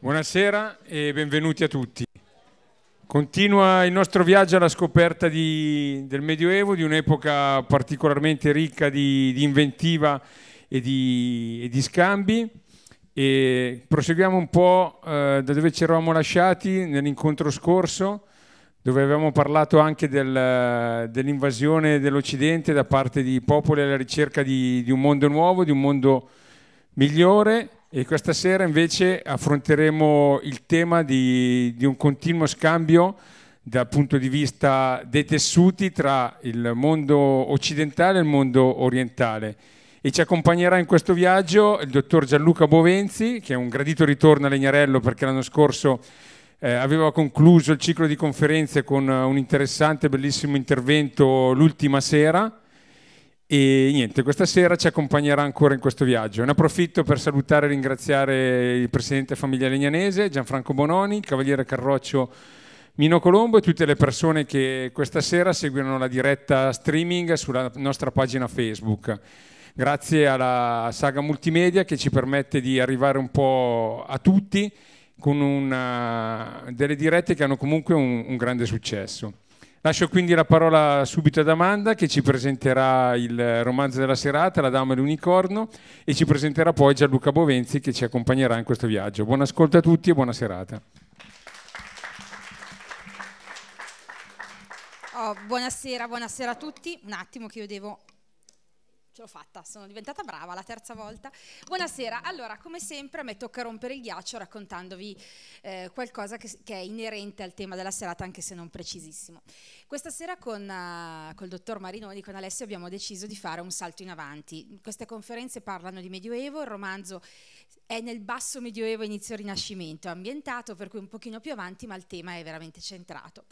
Buonasera e benvenuti a tutti. Continua il nostro viaggio alla scoperta di, del Medioevo, di un'epoca particolarmente ricca di, di inventiva e di, e di, scambi. E proseguiamo un po' eh, da dove ci eravamo lasciati nell'incontro scorso, dove avevamo parlato anche del, dell'invasione dell'Occidente da parte di popoli alla ricerca di un mondo nuovo, di un mondo migliore e questa sera invece affronteremo il tema di, di, un continuo scambio dal punto di vista dei tessuti tra il mondo occidentale e il mondo orientale. E ci accompagnerà in questo viaggio il dottor Gianluca Bovenzi, che è un gradito ritorno a Legnarello perché l'anno scorso eh, aveva concluso il ciclo di conferenze con un interessante e bellissimo intervento l'ultima sera e niente, questa sera ci accompagnerà ancora in questo viaggio. Ne approfitto per salutare e ringraziare il presidente famiglia legnanese Gianfranco Bononi, il cavaliere Carroccio Mino Colombo e tutte le persone che questa sera seguono la diretta streaming sulla nostra pagina Facebook. Grazie alla saga multimedia che ci permette di arrivare un po' a tutti con una, delle dirette che hanno comunque un, un grande successo. Lascio quindi la parola subito ad Amanda che ci presenterà il romanzo della serata, La Dama e l'Unicorno e ci presenterà poi Gianluca Bovenzi che ci accompagnerà in questo viaggio. Buon ascolto a tutti e buona serata. Oh, buonasera, buonasera a tutti. Un attimo che io devo ce l'ho fatta, sono diventata brava la terza volta. Buonasera, allora come sempre a me tocca rompere il ghiaccio raccontandovi eh, qualcosa che, che, è inerente al tema della serata anche se non precisissimo. Questa sera con uh, col dottor Marinoni, con Alessio abbiamo deciso di fare un salto in avanti. Queste conferenze parlano di Medioevo, il romanzo è nel basso Medioevo inizio Rinascimento, ambientato per cui un pochino più avanti ma il tema è veramente centrato.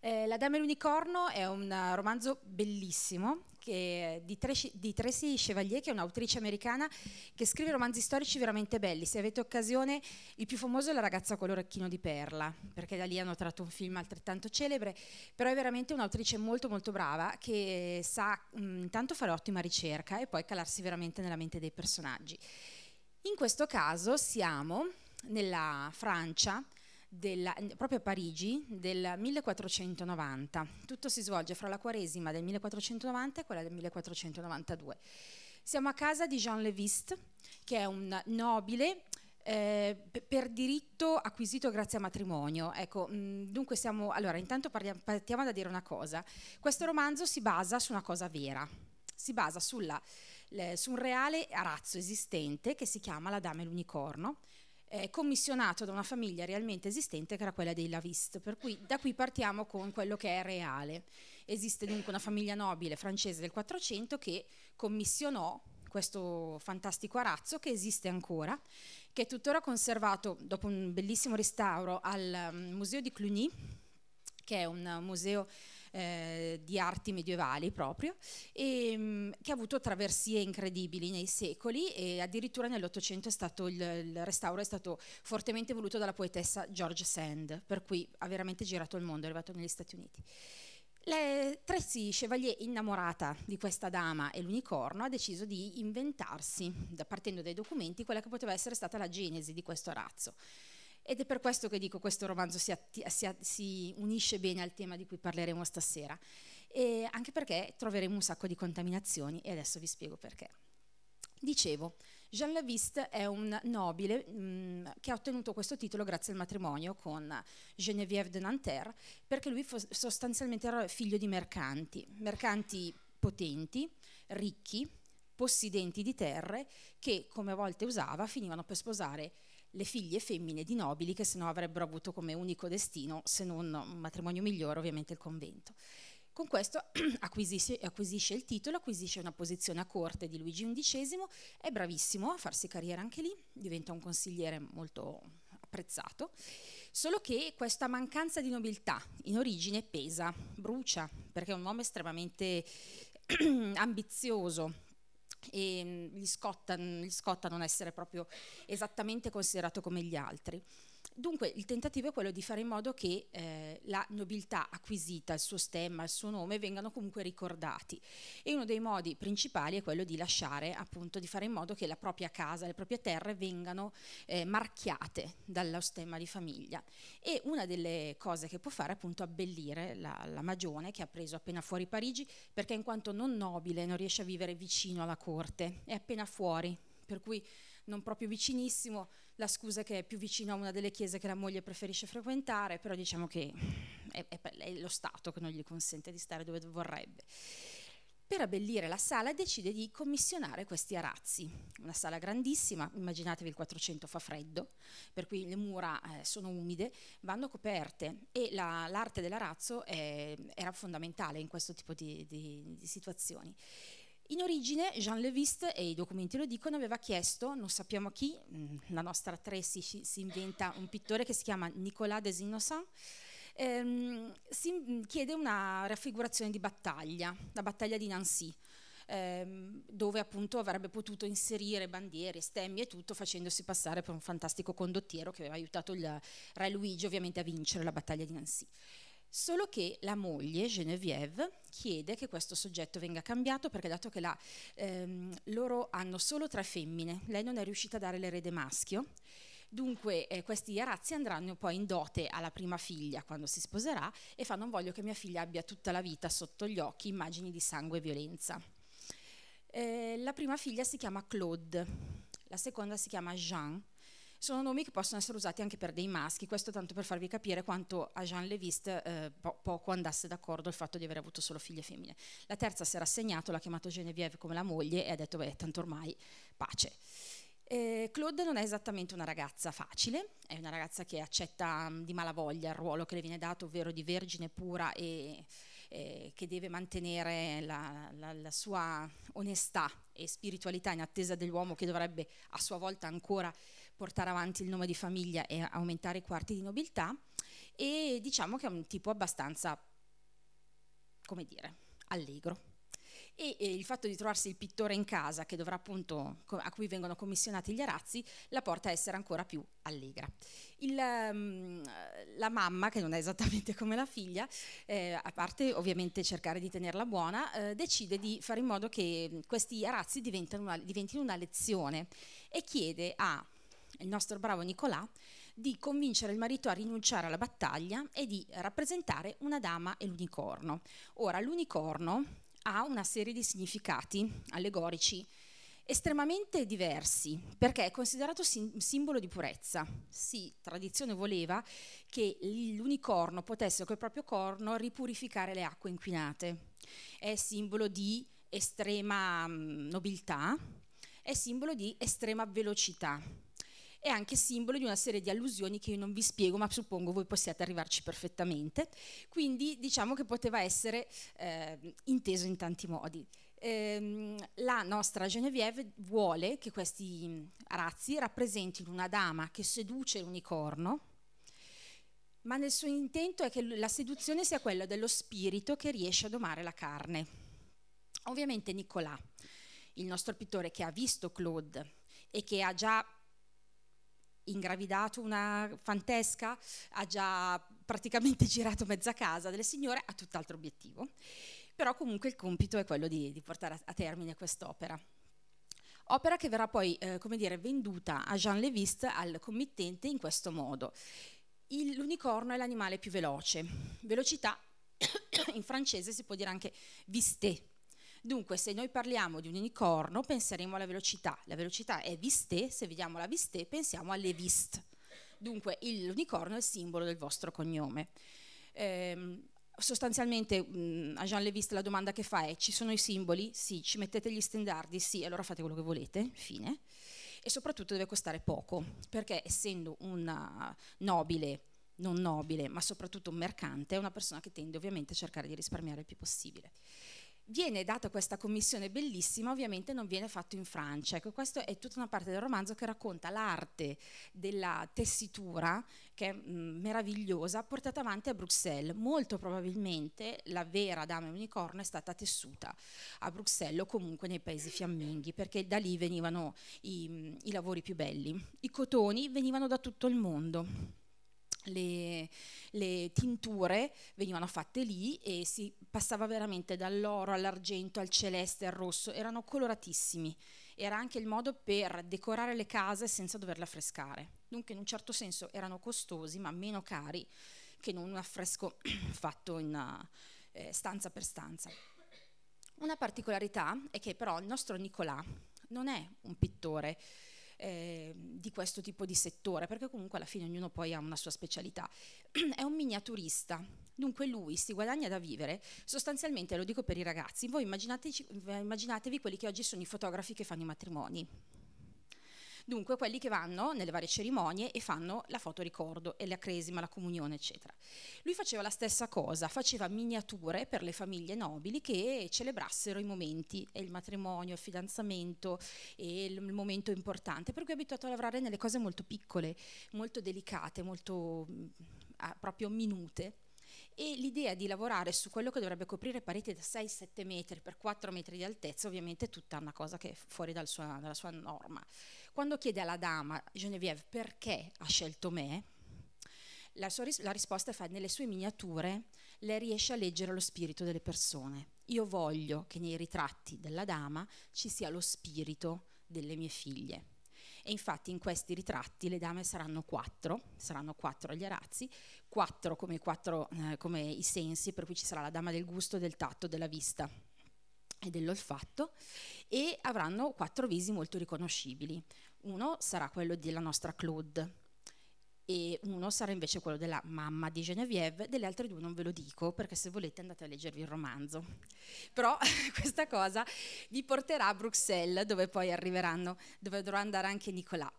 Eh, la Dame e l'Unicorno è un eh, romanzo bellissimo che, eh, di, Tracy, di Tracy Chevalier, che è un'autrice americana che scrive romanzi storici veramente belli. Se avete occasione, il più famoso è La ragazza con l'orecchino di perla, perché da lì hanno tratto un film altrettanto celebre, però è veramente un'autrice molto molto brava che eh, sa mh, mm, intanto fare ottima ricerca e poi calarsi veramente nella mente dei personaggi. In questo caso siamo nella Francia della, proprio a Parigi del 1490. Tutto si svolge fra la Quaresima del 1490 e quella del 1492. Siamo a casa di Jean Leviste, che è un nobile eh, per diritto acquisito grazie a matrimonio. Ecco, mh, mm, dunque siamo, allora intanto parliamo, partiamo da dire una cosa. Questo romanzo si basa su una cosa vera, si basa sulla, le, su un reale arazzo esistente che si chiama La Dame e l'Unicorno, eh, commissionato da una famiglia realmente esistente che era quella dei Lavist, per cui da qui partiamo con quello che è reale. Esiste dunque una famiglia nobile francese del 400 che commissionò questo fantastico arazzo che esiste ancora, che è tuttora conservato dopo un bellissimo restauro al mm, Museo di Cluny, che è un mm, museo eh, di arti medievali proprio, e, ehm, che ha avuto traversie incredibili nei secoli e addirittura nell'Ottocento il, il restauro è stato fortemente voluto dalla poetessa George Sand, per cui ha veramente girato il mondo, è arrivato negli Stati Uniti. Le Tracy Chevalier, innamorata di questa dama e l'unicorno, ha deciso di inventarsi, partendo dai documenti, quella che poteva essere stata la genesi di questo razzo. Ed è per questo che dico che questo romanzo si, atti- si, si, unisce bene al tema di cui parleremo stasera, e anche perché troveremo un sacco di contaminazioni e adesso vi spiego perché. Dicevo, Jean Laviste è un nobile mh, mm, che ha ottenuto questo titolo grazie al matrimonio con Geneviève de Nanterre, perché lui fo- sostanzialmente era figlio di mercanti, mercanti potenti, ricchi, possidenti di terre, che come a volte usava finivano per sposare le figlie femmine di nobili che sennò avrebbero avuto come unico destino, se non un matrimonio migliore, ovviamente il convento. Con questo acquisisce, acquisisce, il titolo, acquisisce una posizione a corte di Luigi XI, è bravissimo a farsi carriera anche lì, diventa un consigliere molto apprezzato, solo che questa mancanza di nobiltà in origine pesa, brucia, perché è un uomo estremamente ambizioso, e mm, gli scotta, gli scotta non essere proprio esattamente considerato come gli altri. Dunque il tentativo è quello di fare in modo che eh, la nobiltà acquisita, il suo stemma, il suo nome vengano comunque ricordati e uno dei modi principali è quello di lasciare, appunto, di fare in modo che la propria casa, le proprie terre vengano eh, marchiate dallo stemma di famiglia. E una delle cose che può fare è appunto abbellire la, la magione che ha preso appena fuori Parigi perché in quanto non nobile non riesce a vivere vicino alla corte, è appena fuori, per cui non proprio vicinissimo, la scusa è che è più vicino a una delle chiese che la moglie preferisce frequentare, però diciamo che è, è, è lo Stato che non gli consente di stare dove vorrebbe. Per abbellire la sala decide di commissionare questi arazzi, una sala grandissima, immaginatevi il 400 fa freddo, per cui le mura eh, sono umide, vanno coperte e la, l'arte dell'arazzo eh, era fondamentale in questo tipo di, di, di situazioni. In origine Jean Levist, e i documenti lo dicono, aveva chiesto, non sappiamo a chi, mm, la nostra tre si, si inventa un pittore che si chiama Nicolas des Innocents, ehm, si mm, chiede una raffigurazione di battaglia, la battaglia di Nancy ehm, dove appunto avrebbe potuto inserire bandiere, stemmi e tutto facendosi passare per un fantastico condottiero che aveva aiutato il re Luigi ovviamente a vincere la battaglia di Nancy. Solo che la moglie, Genevieve, chiede che questo soggetto venga cambiato perché dato che la, ehm, loro hanno solo tre femmine, lei non è riuscita a dare l'erede maschio, dunque eh, questi arazzi andranno poi in dote alla prima figlia quando si sposerà e fa non voglio che mia figlia abbia tutta la vita sotto gli occhi immagini di sangue e violenza. Eh, la prima figlia si chiama Claude, la seconda si chiama Jean, sono nomi che possono essere usati anche per dei maschi, questo tanto per farvi capire quanto a Jean Leviste eh, po- poco andasse d'accordo il fatto di aver avuto solo figlie femmine. La terza si era rassegnato, l'ha chiamato Genevieve come la moglie e ha detto beh tanto ormai pace. Eh, Claude non è esattamente una ragazza facile, è una ragazza che accetta mh, mm, di malavoglia il ruolo che le viene dato, ovvero di vergine pura e eh, che deve mantenere la, la, la, sua onestà e spiritualità in attesa dell'uomo che dovrebbe a sua volta ancora portare avanti il nome di famiglia e aumentare i quarti di nobiltà e diciamo che è un tipo abbastanza, come dire, allegro. E, e il fatto di trovarsi il pittore in casa che dovrà appunto, a cui vengono commissionati gli arazzi la porta a essere ancora più allegra. Il, ehm, la mamma, che non è esattamente come la figlia, eh, a parte ovviamente cercare di tenerla buona, eh, decide di fare in modo che questi arazzi una, diventino una lezione e chiede a il nostro bravo Nicolà, di convincere il marito a rinunciare alla battaglia e di rappresentare una dama e l'unicorno. Ora, l'unicorno ha una serie di significati allegorici estremamente diversi, perché è considerato sim simbolo di purezza. Sì, tradizione voleva che l'unicorno potesse col proprio corno ripurificare le acque inquinate. È simbolo di estrema mh, mm, nobiltà, è simbolo di estrema velocità è anche simbolo di una serie di allusioni che io non vi spiego, ma suppongo voi possiate arrivarci perfettamente. Quindi diciamo che poteva essere eh, inteso in tanti modi. Ehm, la nostra Genevieve vuole che questi razzi rappresentino una dama che seduce l'unicorno, ma nel suo intento è che la seduzione sia quella dello spirito che riesce a domare la carne. Ovviamente Nicolà, il nostro pittore che ha visto Claude e che ha già ingravidato una fantesca, ha già praticamente girato mezza casa delle signore, ha tutt'altro obiettivo. Però comunque il compito è quello di, di portare a termine quest'opera opera che verrà poi eh, dire, venduta a Jean Levist al committente in questo modo. Il, l'unicorno è l'animale più veloce, velocità in francese si può dire anche vistè, Dunque, se noi parliamo di un unicorno, penseremo alla velocità. La velocità è viste, se vediamo la viste, pensiamo alle vist. Dunque, l'unicorno è il simbolo del vostro cognome. Eh, sostanzialmente mh, mm, a Jean Leviste la domanda che fa è ci sono i simboli? Sì, ci mettete gli standardi? Sì, allora fate quello che volete, fine. E soprattutto deve costare poco, perché essendo un nobile, non nobile, ma soprattutto un mercante, è una persona che tende ovviamente a cercare di risparmiare il più possibile viene data questa commissione bellissima, ovviamente non viene fatto in Francia. Ecco, questa è tutta una parte del romanzo che racconta l'arte della tessitura, che è mh, mm, meravigliosa, portata avanti a Bruxelles. Molto probabilmente la vera dame unicorno è stata tessuta a Bruxelles o comunque nei paesi fiamminghi, perché da lì venivano i, mm, i lavori più belli. I cotoni venivano da tutto il mondo le, le, tinture venivano fatte lì e si passava veramente dall'oro all'argento al celeste al rosso, erano coloratissimi. Era anche il modo per decorare le case senza doverle affrescare. Dunque in un certo senso erano costosi ma meno cari che non un affresco fatto in, eh, stanza per stanza. Una particolarità è che però il nostro Nicolà non è un pittore eh, di questo tipo di settore, perché comunque alla fine ognuno poi ha una sua specialità. È un miniaturista, dunque lui si guadagna da vivere, sostanzialmente lo dico per i ragazzi, voi eh, immaginatevi quelli che oggi sono i fotografi che fanno i matrimoni, Dunque quelli che vanno nelle varie cerimonie e fanno la foto ricordo e la cresima, la comunione, eccetera. Lui faceva la stessa cosa, faceva miniature per le famiglie nobili che celebrassero i momenti, il matrimonio, il fidanzamento e il momento importante, per cui è abituato a lavorare nelle cose molto piccole, molto delicate, molto mm, proprio minute e l'idea di lavorare su quello che dovrebbe coprire pareti da 6-7 metri per 4 metri di altezza ovviamente è tutta una cosa che è fuori dal sua, dalla sua norma. Quando chiede alla dama Genevieve perché ha scelto me, la, ris- la risposta fa nelle sue miniature lei riesce a leggere lo spirito delle persone. Io voglio che nei ritratti della dama ci sia lo spirito delle mie figlie. E infatti in questi ritratti le dame saranno quattro, saranno quattro agli arazzi, quattro come, quattro, eh, come i sensi, per cui ci sarà la dama del gusto, del tatto, della vista, e dell'olfatto e avranno quattro visi molto riconoscibili. Uno sarà quello della nostra Claude e uno sarà invece quello della mamma di Genevieve, delle altre due non ve lo dico perché se volete andate a leggervi il romanzo. Però questa cosa vi porterà a Bruxelles dove poi arriveranno, dove dovrà andare anche Nicolà.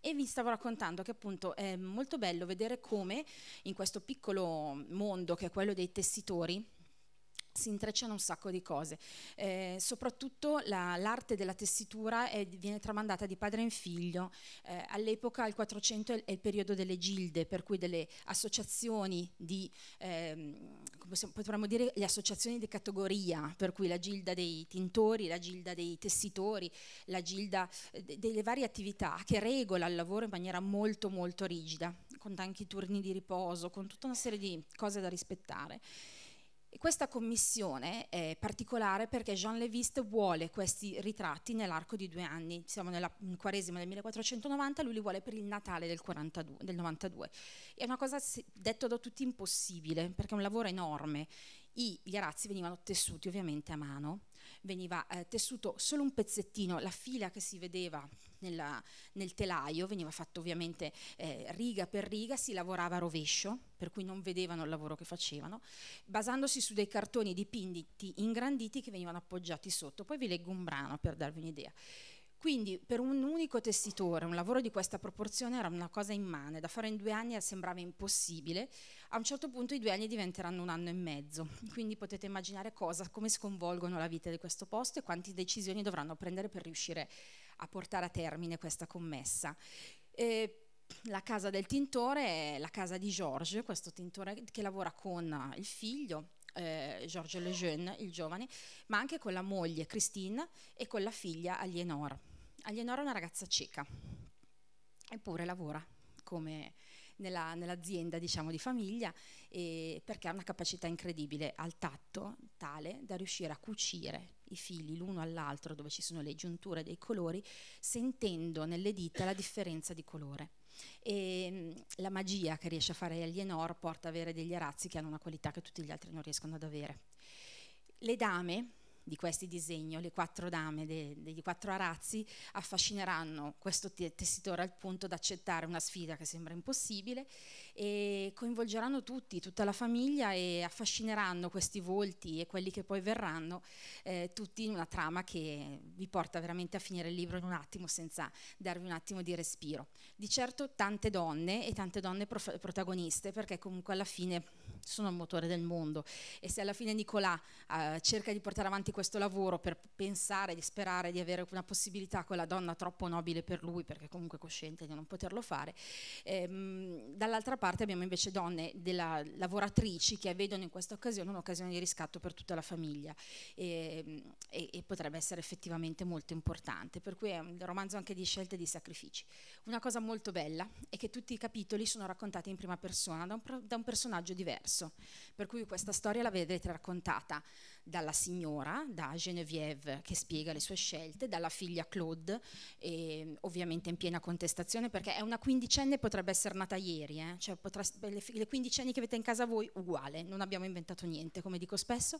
E vi stavo raccontando che appunto è molto bello vedere come in questo piccolo mondo che è quello dei tessitori, si intrecciano un sacco di cose. Eh, soprattutto l'arte della tessitura è, viene tramandata di padre in figlio. Eh, All'epoca, il 400 è, il periodo delle gilde, per cui delle associazioni di, ehm, potremmo dire, le associazioni di categoria, per cui la gilda dei tintori, la gilda dei tessitori, la gilda eh, delle varie attività che regola il lavoro in maniera molto molto rigida, con anche i turni di riposo, con tutta una serie di cose da rispettare. Questa commissione è particolare perché Jean Léviste vuole questi ritratti nell'arco di due anni, siamo nella quaresima del 1490, lui li vuole per il Natale del, 42, del 92. È una cosa detta da tutti impossibile perché è un lavoro enorme. I, gli arazzi venivano tessuti ovviamente a mano, veniva eh, tessuto solo un pezzettino, la fila che si vedeva nella, nel telaio, veniva fatto ovviamente eh, riga per riga, si lavorava a rovescio, per cui non vedevano il lavoro che facevano, basandosi su dei cartoni dipinti ingranditi che venivano appoggiati sotto. Poi vi leggo un brano per darvi un'idea. Quindi per un unico tessitore un lavoro di questa proporzione era una cosa immane, da fare in due anni sembrava impossibile, a un certo punto i due anni diventeranno un anno e mezzo, quindi potete immaginare cosa, come sconvolgono la vita di questo posto e quante decisioni dovranno prendere per riuscire a a portare a termine questa commessa. Eh, la casa del tintore è la casa di Georges, questo tintore che lavora con il figlio, eh, Georges Lejeune, il giovane, ma anche con la moglie Christine e con la figlia Alienor. Alienor è una ragazza cieca, eppure lavora come nella, nell'azienda diciamo, di famiglia perché ha una capacità incredibile al tatto tale da riuscire a cucire i fili l'uno all'altro dove ci sono le giunture dei colori, sentendo nelle dita la differenza di colore. E ehm, la magia che riesce a fare Alienor porta ad avere degli arazzi che hanno una qualità che tutti gli altri non riescono ad avere. Le dame di questi disegni, le quattro dame de, quattro arazzi, affascineranno questo tessitore al punto da accettare una sfida che sembra impossibile e coinvolgeranno tutti, tutta la famiglia e affascineranno questi volti e quelli che poi verranno, eh, tutti in una trama che vi porta veramente a finire il libro in un attimo senza darvi un attimo di respiro. Di certo tante donne e tante donne protagoniste perché comunque alla fine sono il motore del mondo e se alla fine Nicolà eh, cerca di portare avanti questo lavoro per pensare di sperare di avere una possibilità con la donna troppo nobile per lui perché comunque cosciente di non poterlo fare ehm, dall'altra parte abbiamo invece donne della, lavoratrici che vedono in questa occasione un'occasione di riscatto per tutta la famiglia e, ehm, e, e potrebbe essere effettivamente molto importante per cui è un romanzo anche di scelte e di sacrifici una cosa molto bella è che tutti i capitoli sono raccontati in prima persona da un, da un personaggio diverso diverso. Per cui questa storia la vedrete raccontata dalla signora, da Genevieve che spiega le sue scelte, dalla figlia Claude, e, ovviamente in piena contestazione perché è una quindicenne, potrebbe essere nata ieri, eh? cioè potrà, le, le quindicenni che avete in casa voi uguale, non abbiamo inventato niente come dico spesso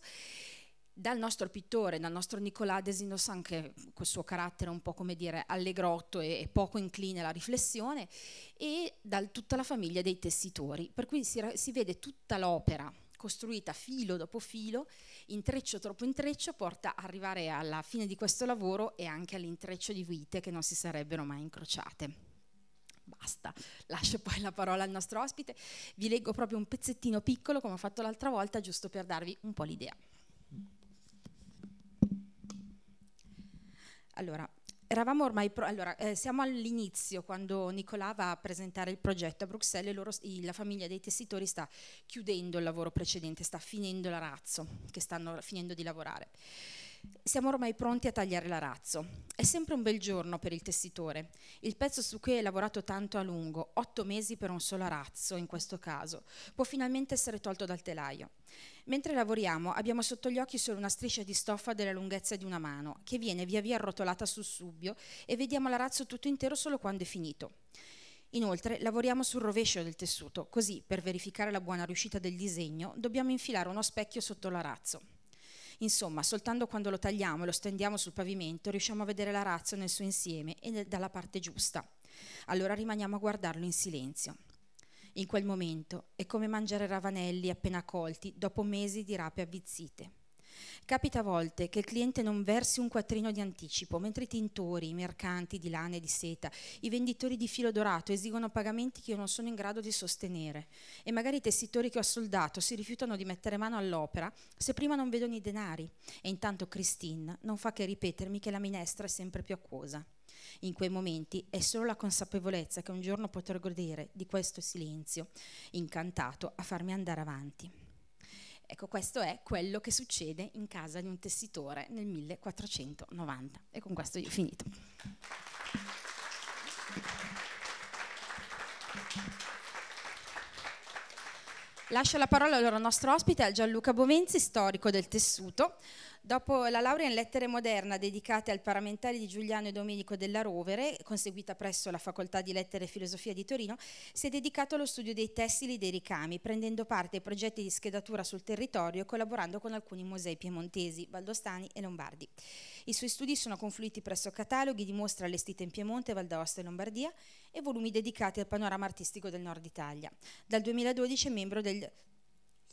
dal nostro pittore, dal nostro Nicolà Desinos anche col suo carattere un po' come dire allegrotto e, poco incline alla riflessione, e da tutta la famiglia dei tessitori, per cui si, si vede tutta l'opera costruita filo dopo filo, intreccio dopo intreccio, porta ad arrivare alla fine di questo lavoro e anche all'intreccio di vite che non si sarebbero mai incrociate basta, lascio poi la parola al nostro ospite. Vi leggo proprio un pezzettino piccolo come ho fatto l'altra volta, giusto per darvi un po' l'idea. Allora, Eravamo ormai, pro- allora, eh, siamo all'inizio quando Nicolà va a presentare il progetto a Bruxelles e loro, la famiglia dei tessitori sta chiudendo il lavoro precedente, sta finendo l'arazzo, che stanno finendo di lavorare. Siamo ormai pronti a tagliare l'arazzo. È sempre un bel giorno per il tessitore. Il pezzo su cui hai lavorato tanto a lungo, otto mesi per un solo arazzo in questo caso, può finalmente essere tolto dal telaio. Mentre lavoriamo abbiamo sotto gli occhi solo una striscia di stoffa della lunghezza di una mano, che viene via via arrotolata sul subbio e vediamo l'arazzo tutto intero solo quando è finito. Inoltre lavoriamo sul rovescio del tessuto, così per verificare la buona riuscita del disegno dobbiamo infilare uno specchio sotto l'arazzo. Insomma, soltanto quando lo tagliamo e lo stendiamo sul pavimento riusciamo a vedere la razza nel suo insieme e dalla parte giusta. Allora rimaniamo a guardarlo in silenzio. In quel momento è come mangiare ravanelli appena colti dopo mesi di rape avvizzite. Capita a volte che il cliente non versi un quattrino di anticipo, mentre i tintori, i mercanti di lana e di seta, i venditori di filo dorato esigono pagamenti che io non sono in grado di sostenere e magari i tessitori che ho soldato si rifiutano di mettere mano all'opera se prima non vedono i denari e intanto Christine non fa che ripetermi che la minestra è sempre più acquosa. In quei momenti è solo la consapevolezza che un giorno potrò godere di questo silenzio incantato a farmi andare avanti. Ecco, questo è quello che succede in casa di un tessitore nel 1490. E con questo io ho finito. Lascio la parola al nostro ospite, al Gianluca Bovenzi, storico del tessuto. Dopo la laurea in lettere moderna dedicata al parlamentare di Giuliano e Domenico della Rovere, conseguita presso la Facoltà di Lettere e Filosofia di Torino, si è dedicato allo studio dei tessili e dei ricami, prendendo parte ai progetti di schedatura sul territorio e collaborando con alcuni musei piemontesi, valdostani e lombardi. I suoi studi sono confluiti presso cataloghi di mostre allestite in Piemonte, Val d'Aosta e Lombardia e volumi dedicati al panorama artistico del nord Italia. Dal 2012 è membro del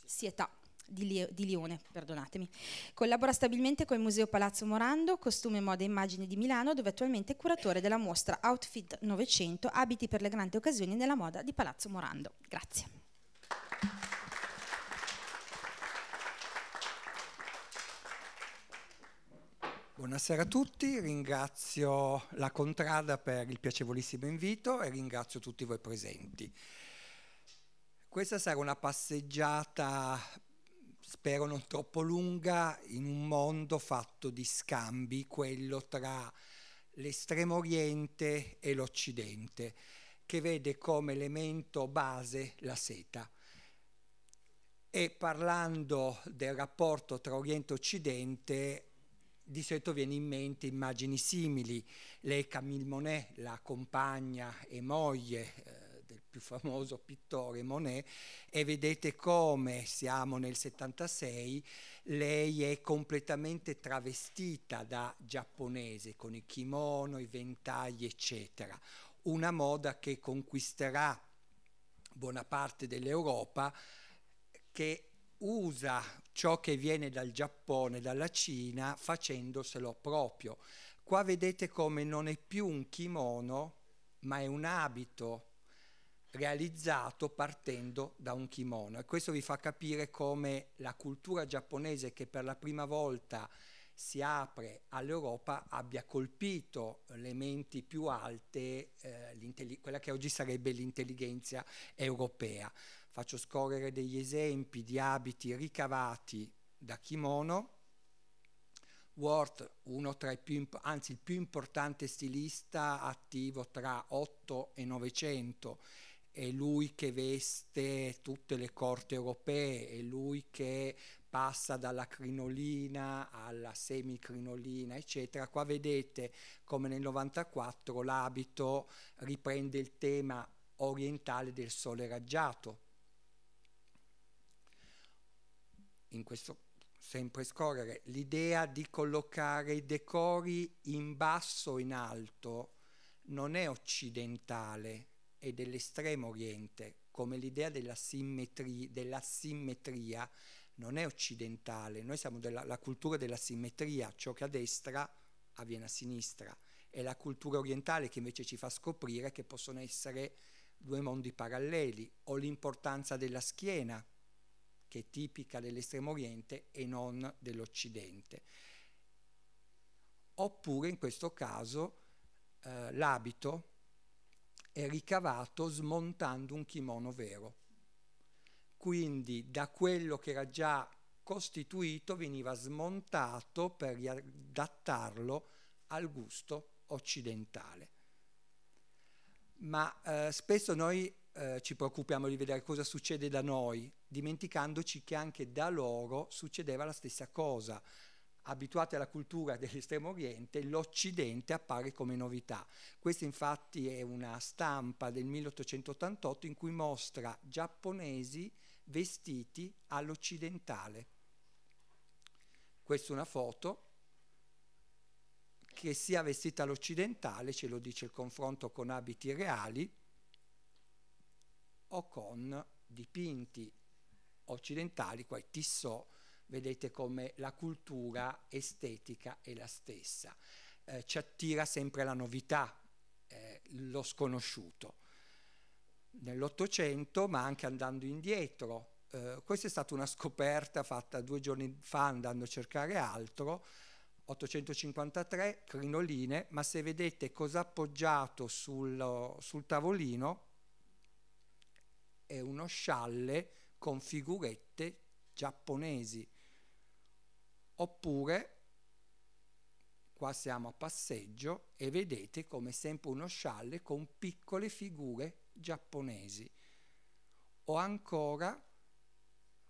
Sietà di, Leo, di Lione, perdonatemi. Collabora stabilmente col Museo Palazzo Morando, costume, moda e immagine di Milano, dove attualmente è curatore della mostra Outfit 900, abiti per le grandi occasioni nella moda di Palazzo Morando. Grazie. Buonasera a tutti, ringrazio la Contrada per il piacevolissimo invito e ringrazio tutti voi presenti. Questa sarà una passeggiata spero non troppo lunga, in un mondo fatto di scambi, quello tra l'estremo oriente e l'occidente, che vede come elemento base la seta. E parlando del rapporto tra Oriente e Occidente, di solito viene in mente immagini simili. Lei Camille Monet, la compagna e moglie eh, più famoso pittore Monet, e vedete come siamo nel 76, lei è completamente travestita da giapponese con i kimono, i ventagli, eccetera. Una moda che conquisterà buona parte dell'Europa che usa ciò che viene dal Giappone, dalla Cina, facendoselo proprio. Qua vedete come non è più un kimono, ma è un abito realizzato partendo da un kimono e questo vi fa capire come la cultura giapponese che per la prima volta si apre all'Europa abbia colpito le menti più alte, eh, quella che oggi sarebbe l'intelligenza europea. Faccio scorrere degli esempi di abiti ricavati da kimono. Worth, uno tra i più, anzi il più importante stilista attivo tra 8 e 900 è lui che veste tutte le corte europee, è lui che passa dalla crinolina alla semicrinolina, eccetera. Qua vedete come nel 94 l'abito riprende il tema orientale del sole raggiato. In questo sempre scorrere, l'idea di collocare i decori in basso o in alto non è occidentale, e dell'estremo oriente, come l'idea della simmetria non è occidentale, noi siamo della cultura della simmetria, ciò che a destra avviene a sinistra, è la cultura orientale che invece ci fa scoprire che possono essere due mondi paralleli o l'importanza della schiena, che è tipica dell'estremo oriente e non dell'occidente. Oppure in questo caso eh, l'abito è ricavato smontando un kimono vero. Quindi da quello che era già costituito veniva smontato per adattarlo al gusto occidentale. Ma eh, spesso noi eh, ci preoccupiamo di vedere cosa succede da noi, dimenticandoci che anche da loro succedeva la stessa cosa abituati alla cultura dell'estremo oriente, l'Occidente appare come novità. Questa infatti è una stampa del 1888 in cui mostra giapponesi vestiti all'occidentale. Questa è una foto che sia vestita all'occidentale, ce lo dice il confronto con abiti reali o con dipinti occidentali, qua Tissot vedete come la cultura estetica è la stessa, eh, ci attira sempre la novità, eh, lo sconosciuto. Nell'Ottocento, ma anche andando indietro, eh, questa è stata una scoperta fatta due giorni fa andando a cercare altro, 853 crinoline, ma se vedete cosa appoggiato sul, sul tavolino è uno scialle con figurette giapponesi oppure qua siamo a passeggio e vedete come sempre uno scialle con piccole figure giapponesi o ancora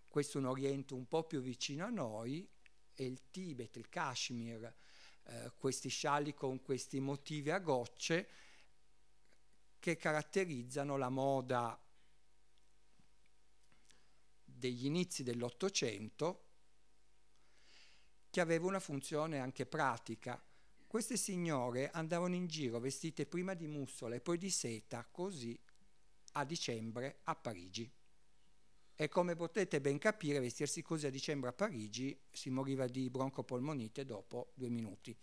questo è un oriente un po' più vicino a noi è il Tibet, il Kashmir eh, questi scialli con questi motivi a gocce che caratterizzano la moda degli inizi dell'Ottocento che aveva una funzione anche pratica. Queste signore andavano in giro vestite prima di mussola e poi di seta, così a dicembre a Parigi. E come potete ben capire, vestirsi così a dicembre a Parigi si moriva di broncopolmonite dopo due minuti,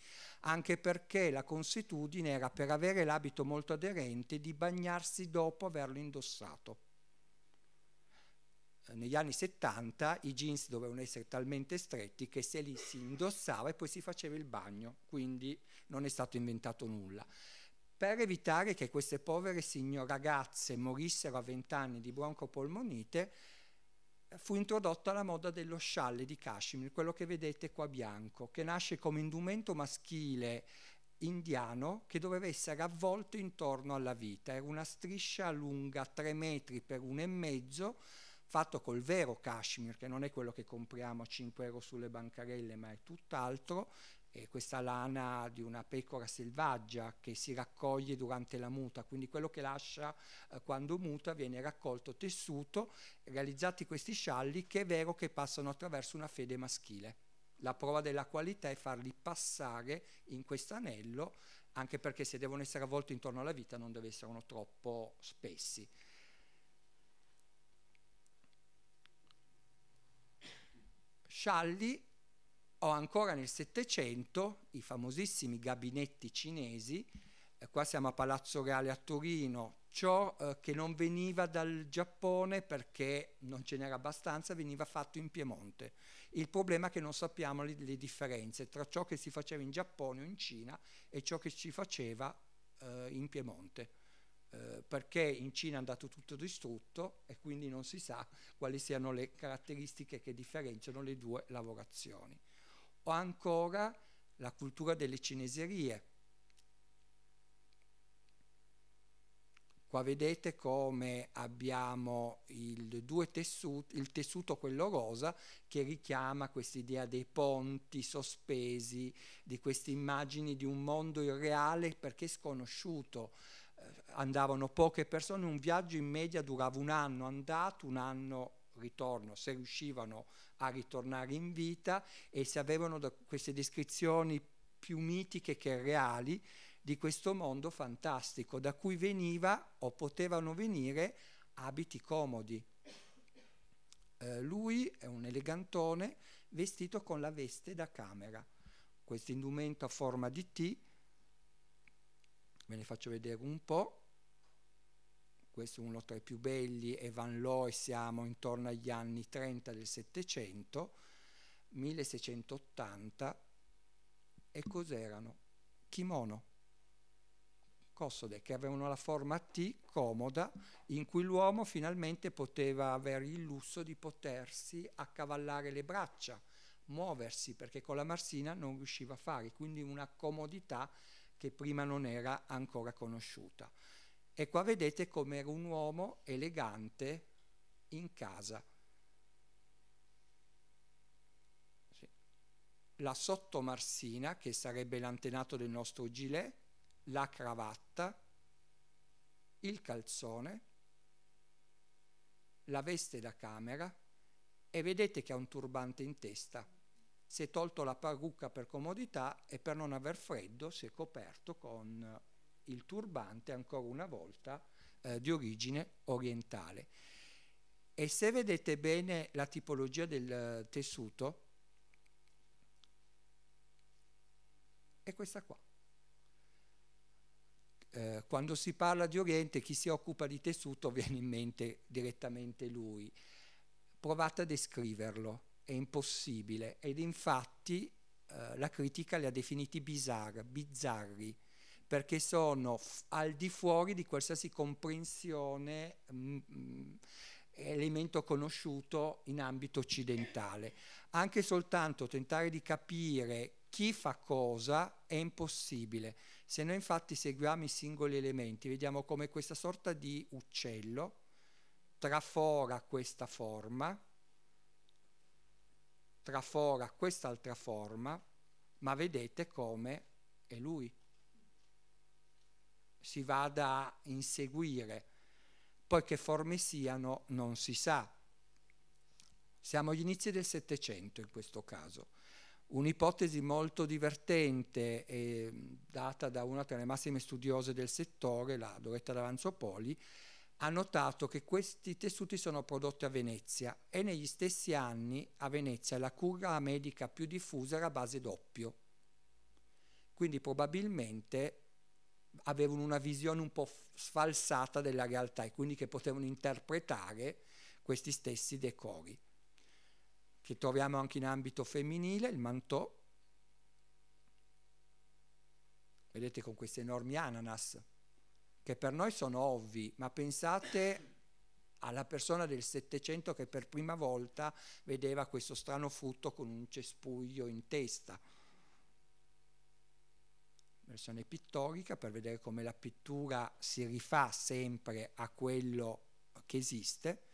anche perché la consuetudine era per avere l'abito molto aderente di bagnarsi dopo averlo indossato. Eh, negli anni 70 i jeans dovevano essere talmente stretti che se li si indossava e poi si faceva il bagno, quindi non è stato inventato nulla. Per evitare che queste povere signor ragazze morissero a 20 anni di broncopolmonite, fu introdotta la moda dello scialle di cashmere, quello che vedete qua bianco, che nasce come indumento maschile indiano che doveva essere avvolto intorno alla vita. Era una striscia lunga 3 metri per 1,5 metri fatto col vero cashmere, che non è quello che compriamo a 5 euro sulle bancarelle, ma è tutt'altro, è questa lana di una pecora selvaggia che si raccoglie durante la muta, quindi quello che lascia eh, quando muta viene raccolto tessuto, realizzati questi scialli che è vero che passano attraverso una fede maschile. La prova della qualità è farli passare in questo anello, anche perché se devono essere avvolti intorno alla vita non deve essere troppo spessi. scialli o ancora nel Settecento i famosissimi gabinetti cinesi, eh, qua siamo a Palazzo Reale a Torino, ciò eh, che non veniva dal Giappone perché non ce n'era abbastanza veniva fatto in Piemonte. Il problema è che non sappiamo le, le differenze tra ciò che si faceva in Giappone o in Cina e ciò che si faceva eh, in Piemonte. Eh, perché in Cina è andato tutto distrutto e quindi non si sa quali siano le caratteristiche che differenziano le due lavorazioni. O ancora la cultura delle cineserie. Qua vedete come abbiamo il, tessuti, il tessuto, quello rosa, che richiama questa idea dei ponti sospesi, di queste immagini di un mondo irreale perché sconosciuto, andavano poche persone, un viaggio in media durava un anno andato, un anno ritorno, se riuscivano a ritornare in vita e se avevano queste descrizioni più mitiche che reali di questo mondo fantastico da cui veniva o potevano venire abiti comodi. Eh, lui è un elegantone vestito con la veste da camera, questo indumento a forma di T, ve ne faccio vedere un po', questo è uno tra i più belli, e Van Looy siamo intorno agli anni 30 del Settecento, 1680, e cos'erano? Kimono, costode, che avevano la forma T comoda, in cui l'uomo finalmente poteva avere il lusso di potersi accavallare le braccia, muoversi, perché con la marsina non riusciva a fare, quindi una comodità che prima non era ancora conosciuta. E qua vedete come era un uomo elegante in casa. La sottomarsina, che sarebbe l'antenato del nostro gilet, la cravatta, il calzone, la veste da camera e vedete che ha un turbante in testa. Si è tolto la parrucca per comodità e per non aver freddo si è coperto con il turbante ancora una volta eh, di origine orientale. E se vedete bene la tipologia del eh, tessuto, è questa qua. Eh, quando si parla di Oriente, chi si occupa di tessuto viene in mente direttamente lui. Provate a descriverlo, è impossibile ed infatti eh, la critica li ha definiti bizzarri, bizzarri perché sono f- al di fuori di qualsiasi comprensione, mh, mm, mm, elemento conosciuto in ambito occidentale. Anche soltanto tentare di capire chi fa cosa è impossibile. Se noi infatti seguiamo i singoli elementi, vediamo come questa sorta di uccello trafora questa forma, trafora quest'altra forma, ma vedete come è lui si vada a inseguire. Poi che forme siano non si sa. Siamo agli inizi del Settecento in questo caso. Un'ipotesi molto divertente eh, data da una tra le massime studiose del settore, la Doretta D'Avanzopoli, ha notato che questi tessuti sono prodotti a Venezia e negli stessi anni a Venezia la cura medica più diffusa era a base doppio. Quindi probabilmente avevano una visione un po' sfalsata della realtà e quindi che potevano interpretare questi stessi decori, che troviamo anche in ambito femminile, il mantò, vedete con questi enormi ananas, che per noi sono ovvi, ma pensate alla persona del Settecento che per prima volta vedeva questo strano frutto con un cespuglio in testa versione pittorica per vedere come la pittura si rifà sempre a quello che esiste.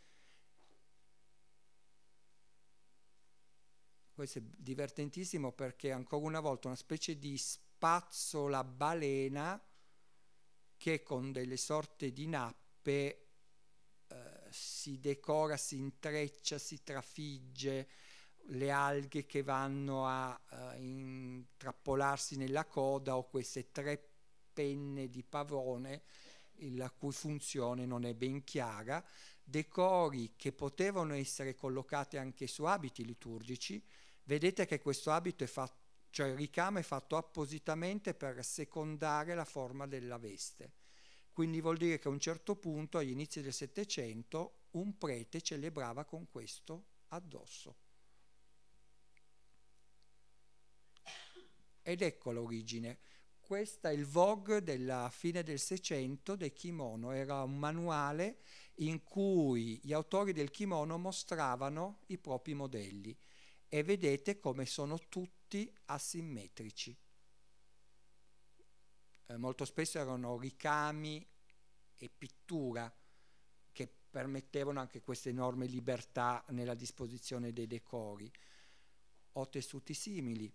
Questo è divertentissimo perché ancora una volta una specie di spazzola balena che con delle sorte di nappe eh, si decora, si intreccia, si trafigge, le alghe che vanno a eh, intrappolarsi nella coda o queste tre penne di pavone la cui funzione non è ben chiara, decori che potevano essere collocati anche su abiti liturgici, vedete che questo abito è fatto, cioè il ricamo è fatto appositamente per secondare la forma della veste. Quindi vuol dire che a un certo punto, agli inizi del Settecento, un prete celebrava con questo addosso. Ed ecco l'origine. Questo è il Vogue della fine del Seicento del kimono, era un manuale in cui gli autori del kimono mostravano i propri modelli e vedete come sono tutti asimmetrici. Eh, molto spesso erano ricami e pittura che permettevano anche questa enorme libertà nella disposizione dei decori o tessuti simili.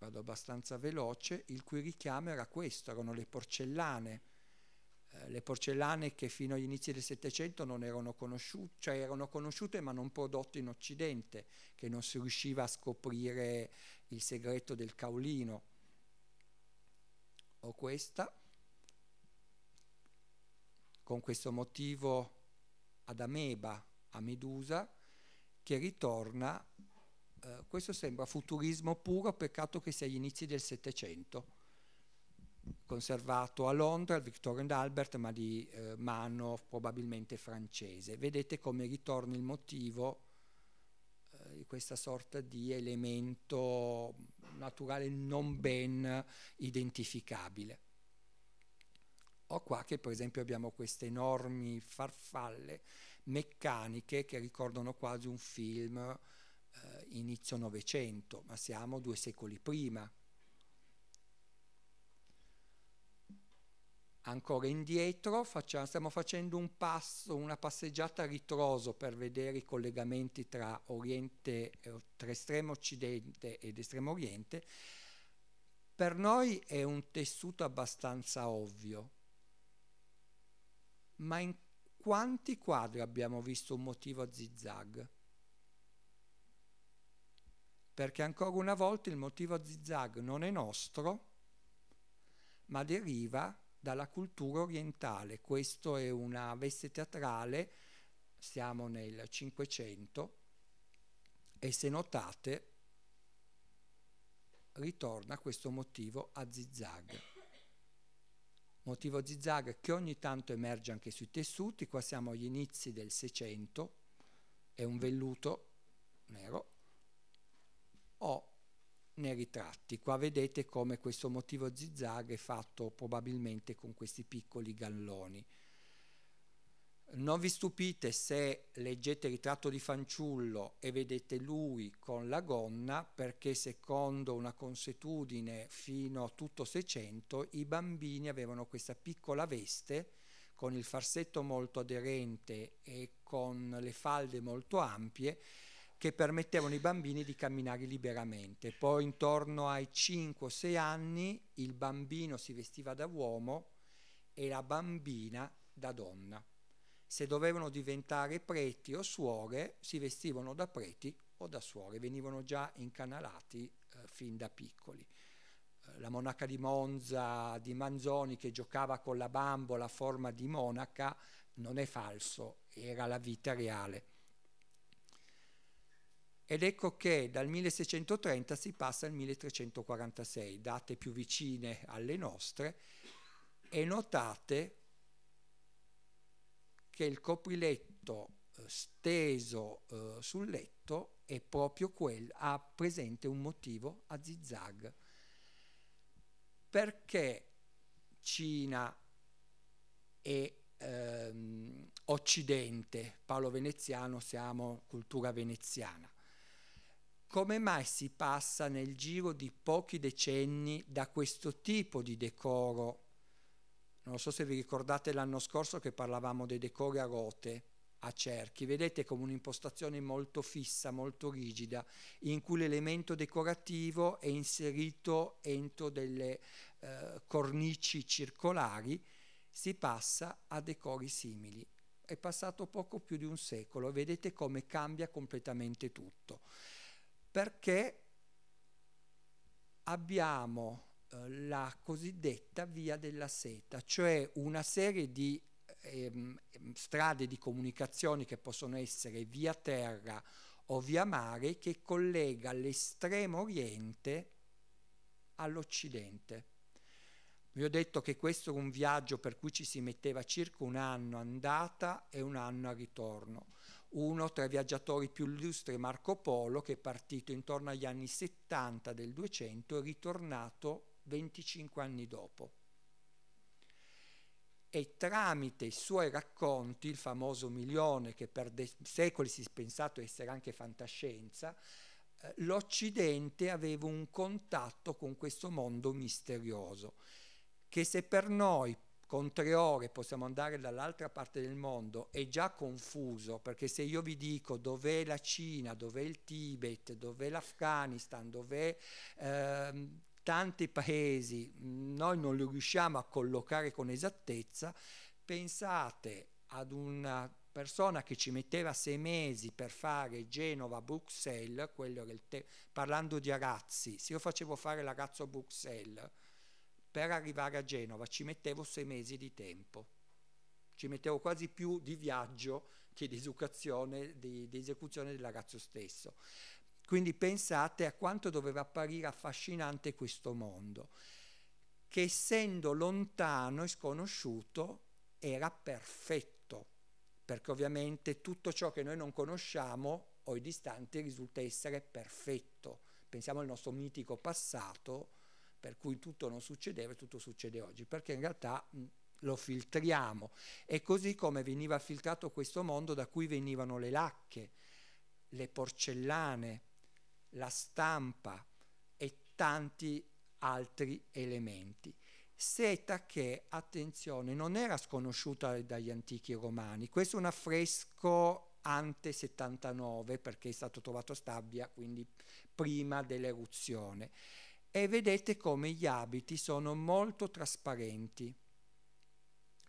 vado abbastanza veloce, il cui richiamo era questo, erano le porcellane, eh, le porcellane che fino agli inizi del Settecento non erano conosciute, cioè erano conosciute ma non prodotte in Occidente, che non si riusciva a scoprire il segreto del caulino. Ho questa, con questo motivo ad ameba, a medusa, che ritorna eh, questo sembra futurismo puro, peccato che sia agli inizi del Settecento, conservato a Londra, al Victoria and Albert, ma di eh, mano probabilmente francese. Vedete come ritorna il motivo eh, di questa sorta di elemento naturale non ben identificabile. Ho qua che per esempio abbiamo queste enormi farfalle meccaniche che ricordano quasi un film eh, inizio Novecento, ma siamo due secoli prima. Ancora indietro facciamo, stiamo facendo un passo, una passeggiata a ritroso per vedere i collegamenti tra, Oriente, eh, tra estremo occidente ed estremo oriente. Per noi è un tessuto abbastanza ovvio, ma in quanti quadri abbiamo visto un motivo a zigzag? perché ancora una volta il motivo zigzag non è nostro, ma deriva dalla cultura orientale. Questa è una veste teatrale, siamo nel Cinquecento, e se notate ritorna questo motivo a zigzag. Motivo zigzag che ogni tanto emerge anche sui tessuti, qua siamo agli inizi del Seicento, è un velluto nero o nei ritratti. Qua vedete come questo motivo zigzag è fatto probabilmente con questi piccoli galloni. Non vi stupite se leggete il ritratto di fanciullo e vedete lui con la gonna perché secondo una consuetudine fino a tutto Seicento i bambini avevano questa piccola veste con il farsetto molto aderente e con le falde molto ampie che permettevano ai bambini di camminare liberamente. Poi intorno ai 5-6 anni il bambino si vestiva da uomo e la bambina da donna. Se dovevano diventare preti o suore, si vestivano da preti o da suore, venivano già incanalati eh, fin da piccoli. Eh, la monaca di Monza, di Manzoni, che giocava con la bambola a forma di monaca, non è falso, era la vita reale. Ed ecco che dal 1630 si passa al 1346, date più vicine alle nostre, e notate che il copriletto eh, steso eh, sul letto è proprio quello, ha presente un motivo a zigzag. Perché Cina e ehm, Occidente, Paolo Veneziano, siamo cultura veneziana come mai si passa nel giro di pochi decenni da questo tipo di decoro? Non so se vi ricordate l'anno scorso che parlavamo dei decori a rote, a cerchi, vedete come un'impostazione molto fissa, molto rigida, in cui l'elemento decorativo è inserito entro delle eh, cornici circolari, si passa a decori simili è passato poco più di un secolo, vedete come cambia completamente tutto perché abbiamo eh, la cosiddetta via della seta, cioè una serie di ehm, ehm strade di comunicazione che possono essere via terra o via mare che collega l'estremo oriente all'occidente. Vi ho detto che questo era un viaggio per cui ci si metteva circa un anno andata e un anno a ritorno uno tra i viaggiatori più illustri, Marco Polo, che è partito intorno agli anni 70 del 200 e ritornato 25 anni dopo. E tramite i suoi racconti, il famoso milione che per secoli si è pensato essere anche fantascienza, eh, l'Occidente aveva un contatto con questo mondo misterioso, che se per noi con tre ore possiamo andare dall'altra parte del mondo, è già confuso, perché se io vi dico dov'è la Cina, dov'è il Tibet, dov'è l'Afghanistan, dov'è... Ehm, tanti paesi noi non li riusciamo a collocare con esattezza, pensate ad una persona che ci metteva sei mesi per fare Genova-Bruxelles, parlando di Arazzi, se io facevo fare l'Arazzo-Bruxelles, per arrivare a Genova ci mettevo sei mesi di tempo, ci mettevo quasi più di viaggio che di di, di esecuzione del ragazzo stesso. Quindi pensate a quanto doveva apparire affascinante questo mondo, che essendo lontano e sconosciuto era perfetto, perché ovviamente tutto ciò che noi non conosciamo o è distante risulta essere perfetto. Pensiamo al nostro mitico passato, per cui tutto non succedeva e tutto succede oggi, perché in realtà lo filtriamo. È così come veniva filtrato questo mondo da cui venivano le lacche, le porcellane, la stampa e tanti altri elementi. Seta che, attenzione, non era sconosciuta dagli antichi romani, questo è un affresco ante 79 perché è stato trovato a Stabia, quindi prima dell'eruzione e vedete come gli abiti sono molto trasparenti.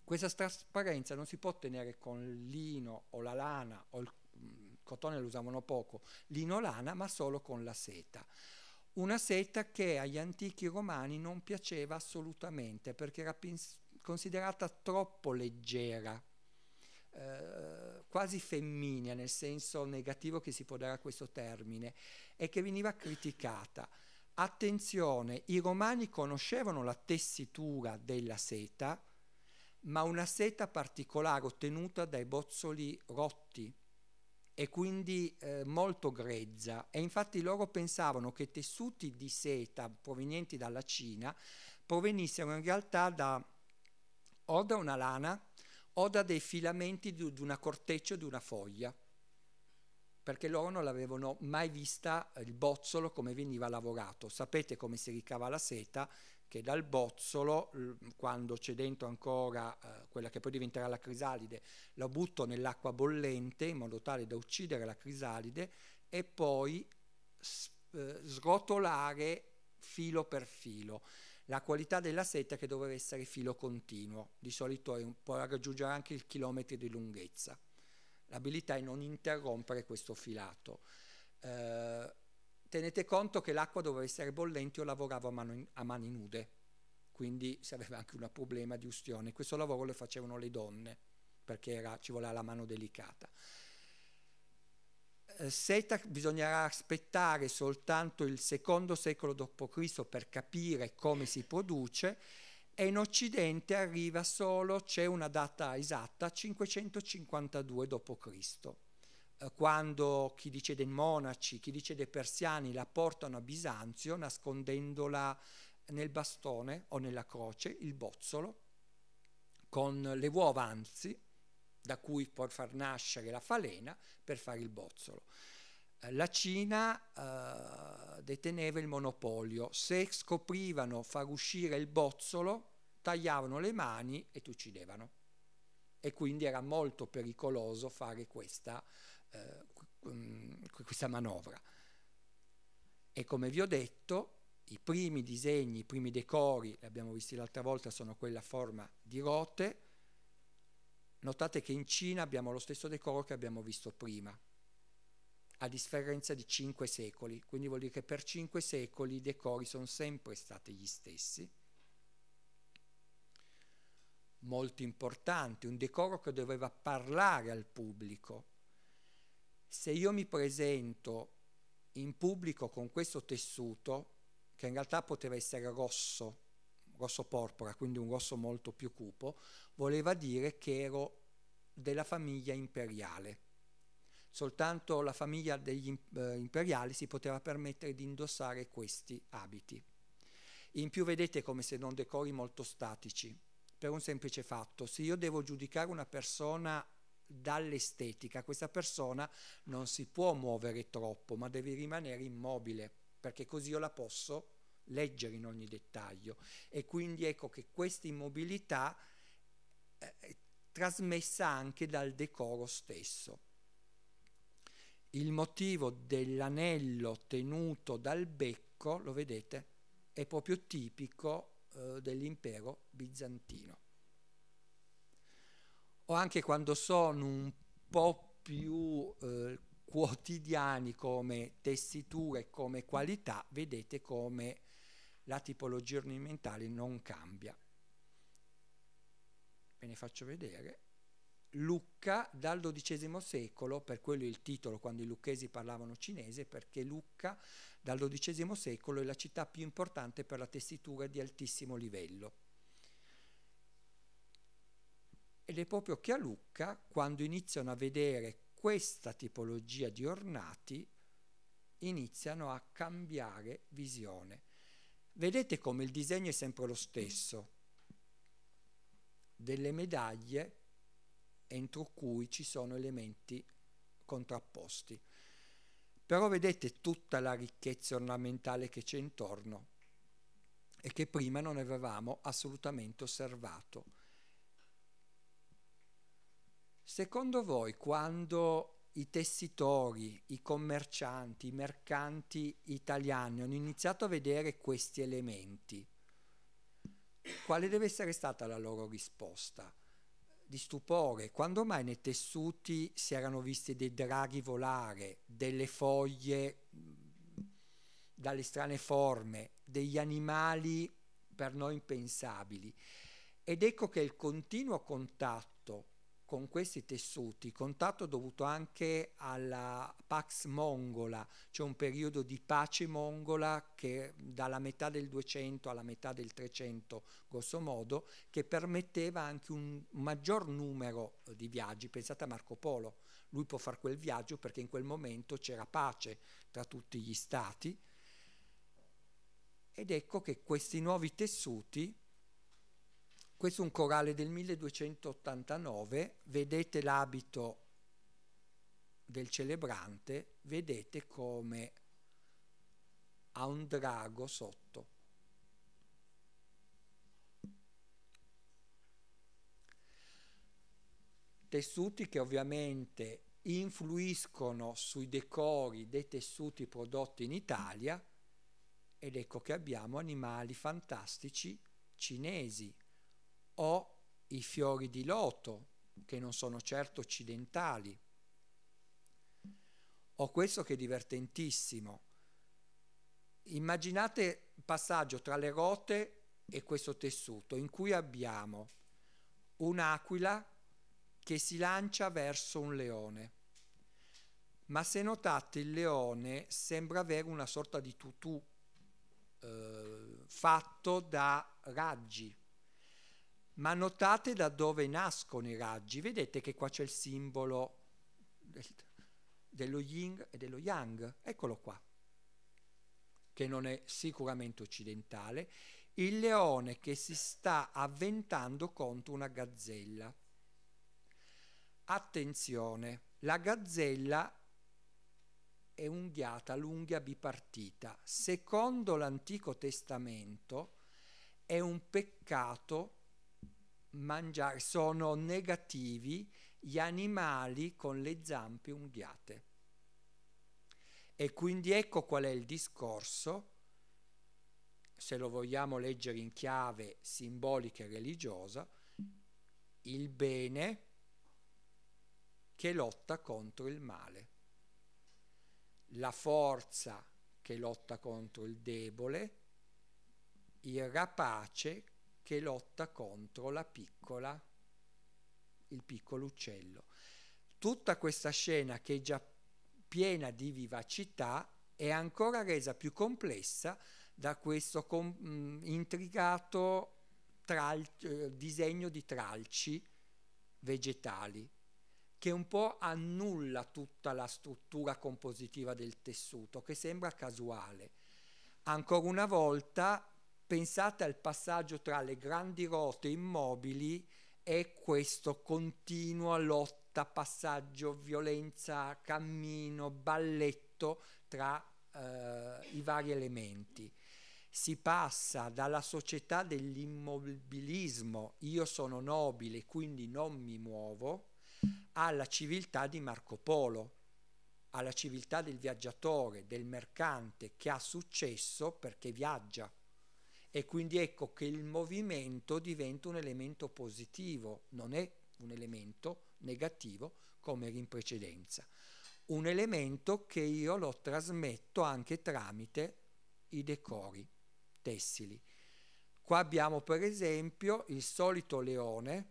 Questa trasparenza non si può ottenere con lino o la lana o il mm, cotone lo usavano poco, lino o lana, ma solo con la seta. Una seta che agli antichi romani non piaceva assolutamente perché era considerata troppo leggera, eh, quasi femminea nel senso negativo che si può dare a questo termine e che veniva criticata. Attenzione, i romani conoscevano la tessitura della seta, ma una seta particolare ottenuta dai bozzoli rotti e quindi eh, molto grezza e infatti loro pensavano che tessuti di seta provenienti dalla Cina provenissero in realtà da o da una lana o da dei filamenti di, di una corteccia o di una foglia perché loro non l'avevano mai vista eh, il bozzolo come veniva lavorato. Sapete come si ricava la seta? Che dal bozzolo, quando c'è dentro ancora eh, quella che poi diventerà la crisalide, la butto nell'acqua bollente in modo tale da uccidere la crisalide e poi eh, srotolare filo per filo. La qualità della seta è che dovrebbe essere filo continuo, di solito può raggiungere anche il chilometro di lunghezza. L'abilità è non interrompere questo filato. Eh, tenete conto che l'acqua doveva essere bollente, io lavoravo a, mano in, a mani nude, quindi si aveva anche un problema di ustione. Questo lavoro lo facevano le donne, perché era, ci voleva la mano delicata. Eh, Seta bisognerà aspettare soltanto il secondo secolo d.C. per capire come si produce e in Occidente arriva solo, c'è una data esatta, 552 d.C., eh, quando chi dice dei monaci, chi dice dei persiani la portano a Bisanzio nascondendola nel bastone o nella croce, il bozzolo, con le uova anzi, da cui può far nascere la falena per fare il bozzolo la Cina eh, deteneva il monopolio, se scoprivano far uscire il bozzolo tagliavano le mani e ti uccidevano e quindi era molto pericoloso fare questa, eh, questa manovra. E come vi ho detto, i primi disegni, i primi decori, li abbiamo visti l'altra volta, sono quella forma di rote. Notate che in Cina abbiamo lo stesso decoro che abbiamo visto prima, a differenza di cinque secoli, quindi vuol dire che per cinque secoli i decori sono sempre stati gli stessi. Molto importante, un decoro che doveva parlare al pubblico. Se io mi presento in pubblico con questo tessuto, che in realtà poteva essere rosso, rosso porpora, quindi un rosso molto più cupo, voleva dire che ero della famiglia imperiale Soltanto la famiglia degli eh, imperiali si poteva permettere di indossare questi abiti. In più vedete come se non decori molto statici, per un semplice fatto, se io devo giudicare una persona dall'estetica, questa persona non si può muovere troppo, ma deve rimanere immobile, perché così io la posso leggere in ogni dettaglio. E quindi ecco che questa immobilità eh, è trasmessa anche dal decoro stesso il motivo dell'anello tenuto dal becco, lo vedete, è proprio tipico eh, dell'impero bizantino. O anche quando sono un po' più eh, quotidiani come tessiture, come qualità, vedete come la tipologia ornamentale non cambia. Ve ne faccio vedere. Lucca dal XII secolo, per quello il titolo quando i lucchesi parlavano cinese, perché Lucca dal XII secolo è la città più importante per la tessitura di altissimo livello. Ed è proprio che a Lucca, quando iniziano a vedere questa tipologia di ornati, iniziano a cambiare visione. Vedete come il disegno è sempre lo stesso, delle medaglie entro cui ci sono elementi contrapposti. Però vedete tutta la ricchezza ornamentale che c'è intorno e che prima non avevamo assolutamente osservato. Secondo voi quando i tessitori, i commercianti, i mercanti italiani hanno iniziato a vedere questi elementi, quale deve essere stata la loro risposta? di stupore, quando mai nei tessuti si erano visti dei draghi volare, delle foglie dalle strane forme, degli animali per noi impensabili. Ed ecco che il continuo contatto con questi tessuti, contatto dovuto anche alla Pax Mongola, cioè un periodo di pace mongola che dalla metà del 200 alla metà del 300 grosso modo, che permetteva anche un maggior numero eh, di viaggi, pensate a Marco Polo, lui può fare quel viaggio perché in quel momento c'era pace tra tutti gli stati ed ecco che questi nuovi tessuti questo è un corale del 1289, vedete l'abito del celebrante, vedete come ha un drago sotto. Tessuti che ovviamente influiscono sui decori dei tessuti prodotti in Italia ed ecco che abbiamo animali fantastici cinesi o i fiori di loto, che non sono certo occidentali. Ho questo che è divertentissimo. Immaginate il passaggio tra le rote e questo tessuto in cui abbiamo un'aquila che si lancia verso un leone. Ma se notate il leone sembra avere una sorta di tutù eh, fatto da raggi ma notate da dove nascono i raggi. Vedete che qua c'è il simbolo del, dello yin e dello yang, eccolo qua, che non è sicuramente occidentale, il leone che si sta avventando contro una gazzella. Attenzione, la gazzella è unghiata l'unghia bipartita. Secondo l'Antico Testamento è un peccato mangiare, sono negativi gli animali con le zampe unghiate. E quindi ecco qual è il discorso, se lo vogliamo leggere in chiave simbolica e religiosa, il bene che lotta contro il male, la forza che lotta contro il debole, il rapace che lotta contro la piccola, il piccolo uccello. Tutta questa scena che è già piena di vivacità è ancora resa più complessa da questo com- mm, intricato tral- eh, disegno di tralci vegetali che un po' annulla tutta la struttura compositiva del tessuto, che sembra casuale. Ancora una volta pensate al passaggio tra le grandi rote immobili e questo continua lotta, passaggio, violenza, cammino, balletto tra eh, i vari elementi. Si passa dalla società dell'immobilismo, io sono nobile quindi non mi muovo, alla civiltà di Marco Polo, alla civiltà del viaggiatore, del mercante che ha successo perché viaggia e quindi ecco che il movimento diventa un elemento positivo, non è un elemento negativo come era in precedenza. Un elemento che io lo trasmetto anche tramite i decori tessili. Qua abbiamo per esempio il solito leone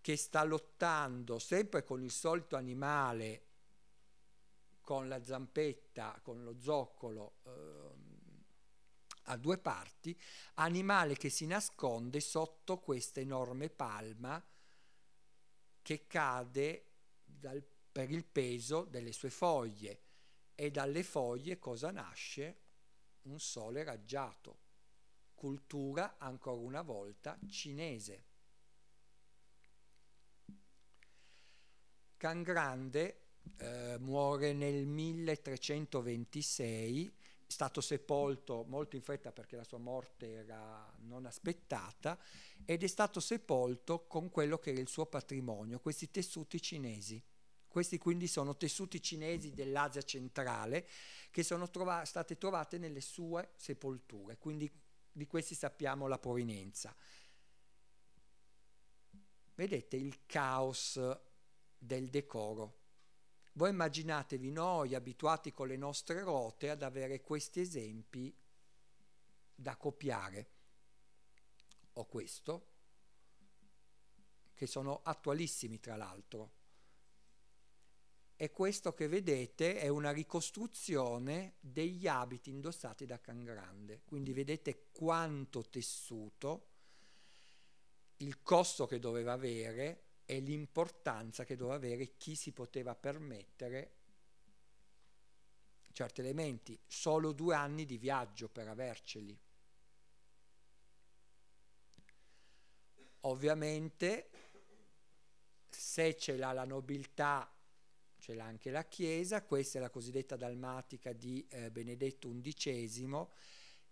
che sta lottando sempre con il solito animale, con la zampetta, con lo zoccolo. Eh, a due parti, animale che si nasconde sotto questa enorme palma che cade dal, per il peso delle sue foglie e dalle foglie cosa nasce? Un sole raggiato, cultura ancora una volta cinese. Can Grande eh, muore nel 1326 è stato sepolto molto in fretta perché la sua morte era non aspettata ed è stato sepolto con quello che era il suo patrimonio, questi tessuti cinesi. Questi quindi sono tessuti cinesi dell'Asia centrale che sono trova- state trovate nelle sue sepolture, quindi di questi sappiamo la provenienza. Vedete il caos del decoro voi immaginatevi noi abituati con le nostre rote ad avere questi esempi da copiare. Ho questo, che sono attualissimi tra l'altro. E questo che vedete è una ricostruzione degli abiti indossati da Can Grande. Quindi vedete quanto tessuto, il costo che doveva avere, e l'importanza che doveva avere chi si poteva permettere certi elementi, solo due anni di viaggio per averceli. Ovviamente se ce l'ha la nobiltà, ce l'ha anche la Chiesa, questa è la cosiddetta dalmatica di eh, Benedetto XI,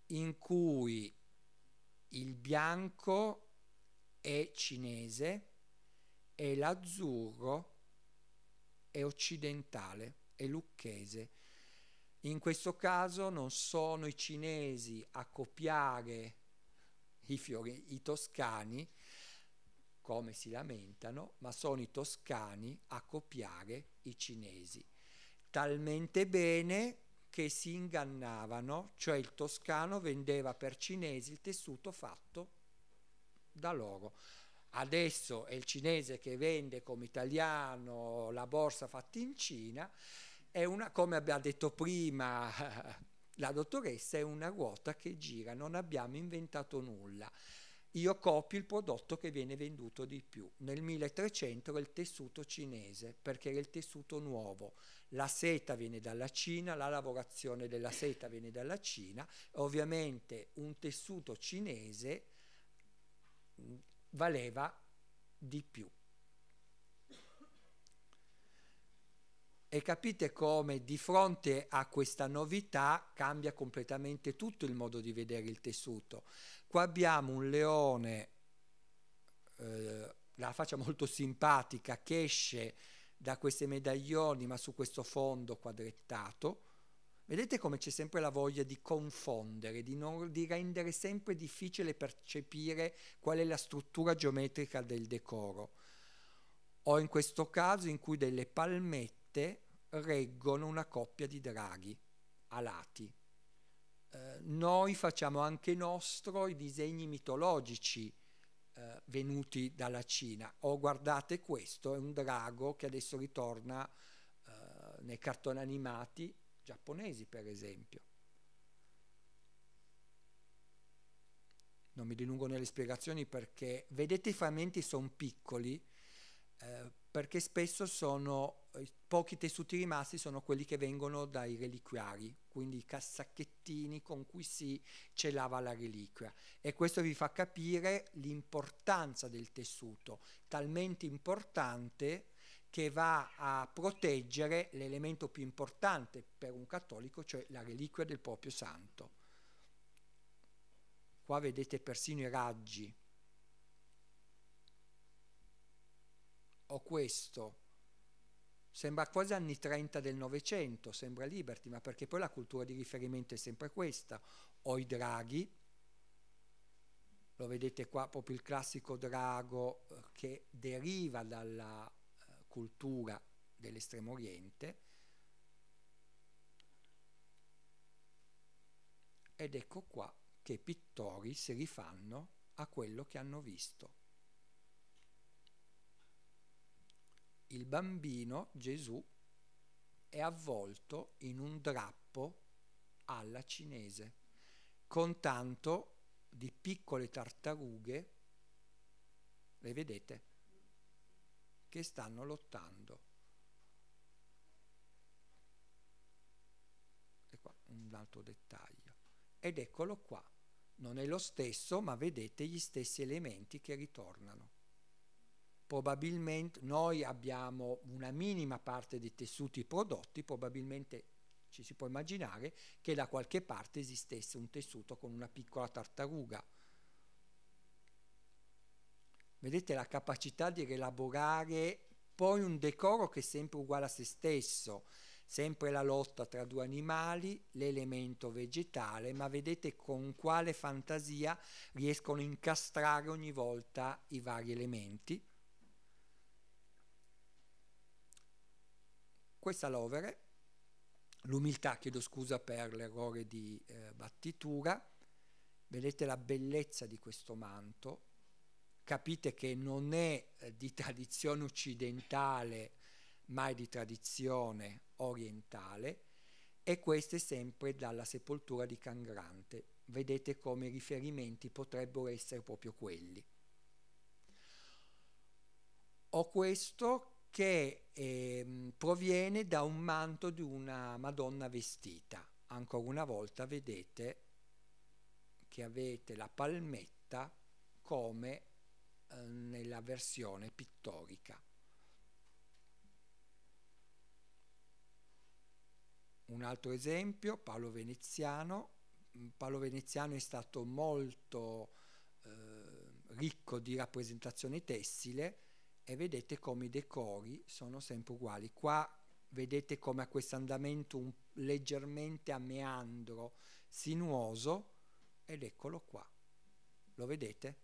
in cui il bianco è cinese, e l'azzurro è occidentale, è lucchese. In questo caso non sono i cinesi a copiare i, fiori, i toscani, come si lamentano, ma sono i toscani a copiare i cinesi. Talmente bene che si ingannavano, cioè il toscano vendeva per cinesi il tessuto fatto da loro adesso è il cinese che vende come italiano la borsa fatta in Cina, è una, come abbiamo detto prima la dottoressa, è una ruota che gira, non abbiamo inventato nulla. Io copio il prodotto che viene venduto di più. Nel 1300 era il tessuto cinese, perché era il tessuto nuovo. La seta viene dalla Cina, la lavorazione della seta viene dalla Cina. Ovviamente un tessuto cinese valeva di più. E capite come di fronte a questa novità cambia completamente tutto il modo di vedere il tessuto. Qua abbiamo un leone, eh, la faccia molto simpatica, che esce da questi medaglioni ma su questo fondo quadrettato, Vedete come c'è sempre la voglia di confondere, di, non, di, rendere sempre difficile percepire qual è la struttura geometrica del decoro. O in questo caso in cui delle palmette reggono una coppia di draghi alati. Eh, noi facciamo anche nostro i disegni mitologici eh, venuti dalla Cina. O guardate questo, è un drago che adesso ritorna eh, nei cartoni animati giapponesi per esempio. Non mi dilungo nelle spiegazioni perché vedete i frammenti sono piccoli eh, perché spesso sono eh, pochi tessuti rimasti sono quelli che vengono dai reliquiari, quindi i cassacchettini con cui si celava la reliquia e questo vi fa capire l'importanza del tessuto, talmente importante che va a proteggere l'elemento più importante per un cattolico, cioè la reliquia del proprio santo. Qua vedete persino i raggi. Ho questo. Sembra quasi anni 30 del Novecento, sembra Liberty, ma perché poi la cultura di riferimento è sempre questa. Ho i draghi, lo vedete qua proprio il classico drago eh, che deriva dalla cultura dell'estremo oriente ed ecco qua che i pittori si rifanno a quello che hanno visto. Il bambino Gesù è avvolto in un drappo alla cinese, con tanto di piccole tartarughe, le vedete? che stanno lottando. E qua un altro dettaglio. Ed eccolo qua. Non è lo stesso, ma vedete gli stessi elementi che ritornano. Probabilmente noi abbiamo una minima parte dei tessuti prodotti, probabilmente ci si può immaginare che da qualche parte esistesse un tessuto con una piccola tartaruga Vedete la capacità di rielaborare poi un decoro che è sempre uguale a se stesso, sempre la lotta tra due animali, l'elemento vegetale, ma vedete con quale fantasia riescono a incastrare ogni volta i vari elementi. Questa l'overe, l'umiltà, chiedo scusa per l'errore di eh, battitura, vedete la bellezza di questo manto, capite che non è eh, di tradizione occidentale, ma è di tradizione orientale, e questo è sempre dalla sepoltura di Cangrante. Vedete come i riferimenti potrebbero essere proprio quelli. Ho questo che eh, proviene da un manto di una Madonna vestita. Ancora una volta vedete che avete la palmetta come eh, nella versione pittorica. Un altro esempio, Paolo Veneziano. Mm, Paolo Veneziano è stato molto eh, ricco di rappresentazione tessile e vedete come i decori sono sempre uguali. Qua vedete come ha questo andamento un, leggermente a meandro, sinuoso, ed eccolo qua. Lo vedete?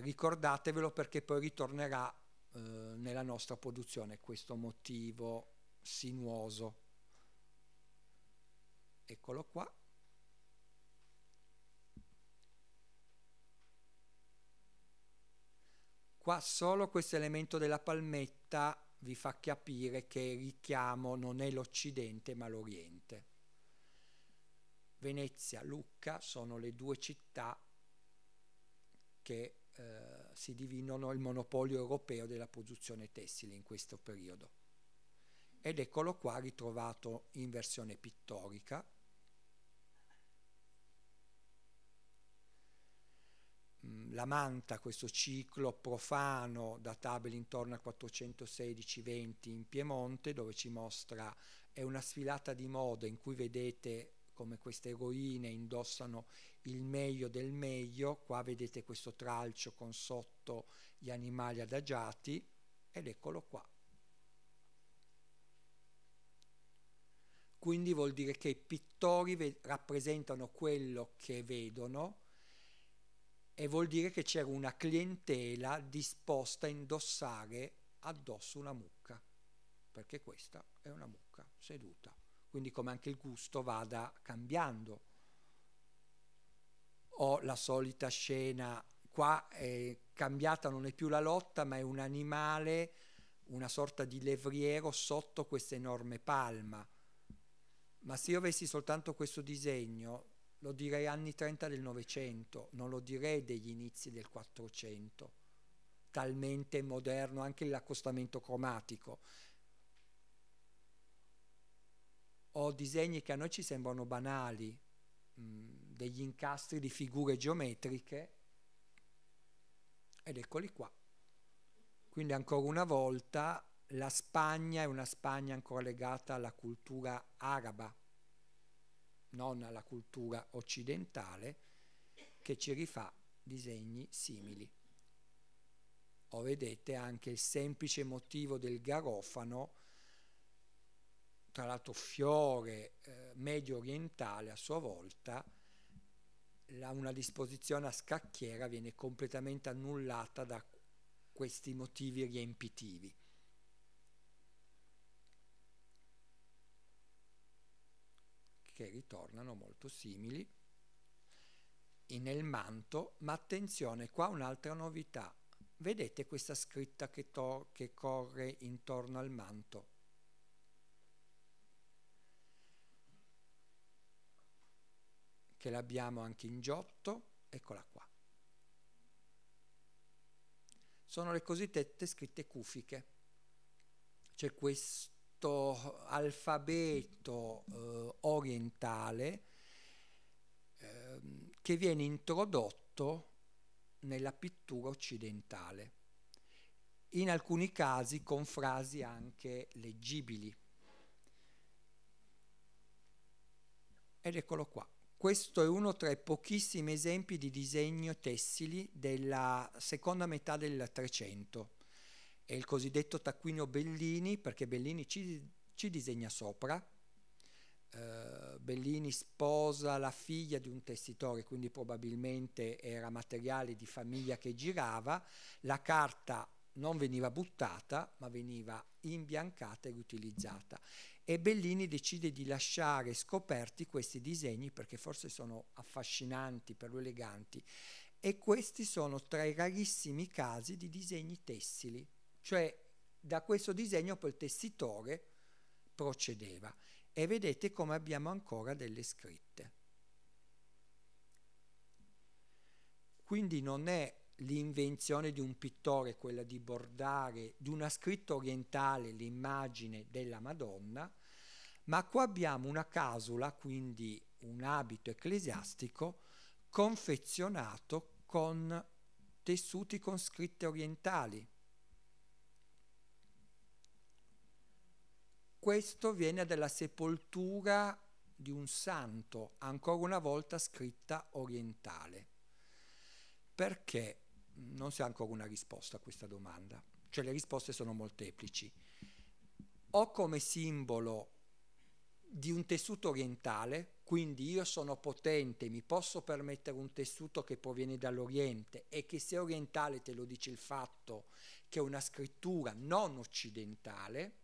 ricordatevelo perché poi ritornerà eh, nella nostra produzione questo motivo sinuoso. Eccolo qua. Qua solo questo elemento della palmetta vi fa capire che il richiamo non è l'Occidente ma l'Oriente. Venezia, Lucca sono le due città che eh, si divinano il monopolio europeo della produzione tessile in questo periodo. Ed eccolo qua ritrovato in versione pittorica. Mm, la manta, questo ciclo profano databile intorno al 416-20 in Piemonte, dove ci mostra è una sfilata di moda in cui vedete come queste eroine indossano il meglio del meglio, qua vedete questo tralcio con sotto gli animali adagiati ed eccolo qua. Quindi vuol dire che i pittori rappresentano quello che vedono e vuol dire che c'era una clientela disposta a indossare addosso una mucca, perché questa è una mucca seduta. Quindi come anche il gusto vada cambiando ho oh, la solita scena, qua è cambiata, non è più la lotta, ma è un animale, una sorta di levriero sotto questa enorme palma. Ma se io avessi soltanto questo disegno, lo direi anni 30 del Novecento, non lo direi degli inizi del Quattrocento, talmente moderno anche l'accostamento cromatico. Ho disegni che a noi ci sembrano banali, mh, mm, degli incastri di figure geometriche ed eccoli qua. Quindi ancora una volta la Spagna è una Spagna ancora legata alla cultura araba, non alla cultura occidentale, che ci rifà disegni simili. O vedete anche il semplice motivo del garofano, tra l'altro fiore eh, medio orientale a sua volta, la, una disposizione a scacchiera viene completamente annullata da questi motivi riempitivi. che ritornano molto simili nel manto, ma attenzione, qua un'altra novità. Vedete questa scritta che, che corre intorno al manto? che l'abbiamo anche in Giotto, eccola qua. Sono le cosiddette scritte cufiche. C'è questo alfabeto eh, orientale eh, che viene introdotto nella pittura occidentale, in alcuni casi con frasi anche leggibili. Ed eccolo qua. Questo è uno tra i pochissimi esempi di disegno tessili della seconda metà del Trecento. È il cosiddetto taccuino Bellini, perché Bellini ci, ci disegna sopra. Eh, Bellini sposa la figlia di un tessitore, quindi probabilmente era materiale di famiglia che girava. La carta non veniva buttata, ma veniva imbiancata e riutilizzata e Bellini decide di lasciare scoperti questi disegni perché forse sono affascinanti, per lui eleganti e questi sono tra i rarissimi casi di disegni tessili, cioè da questo disegno poi il tessitore procedeva e vedete come abbiamo ancora delle scritte. Quindi non è l'invenzione di un pittore, quella di bordare di una scritta orientale l'immagine della Madonna, ma qua abbiamo una casula, quindi un abito ecclesiastico, confezionato con tessuti con scritte orientali. Questo viene dalla sepoltura di un santo, ancora una volta scritta orientale, perché non si ha ancora una risposta a questa domanda, cioè le risposte sono molteplici. Ho come simbolo di un tessuto orientale, quindi io sono potente, mi posso permettere un tessuto che proviene dall'Oriente e che se orientale te lo dice il fatto che è una scrittura non occidentale,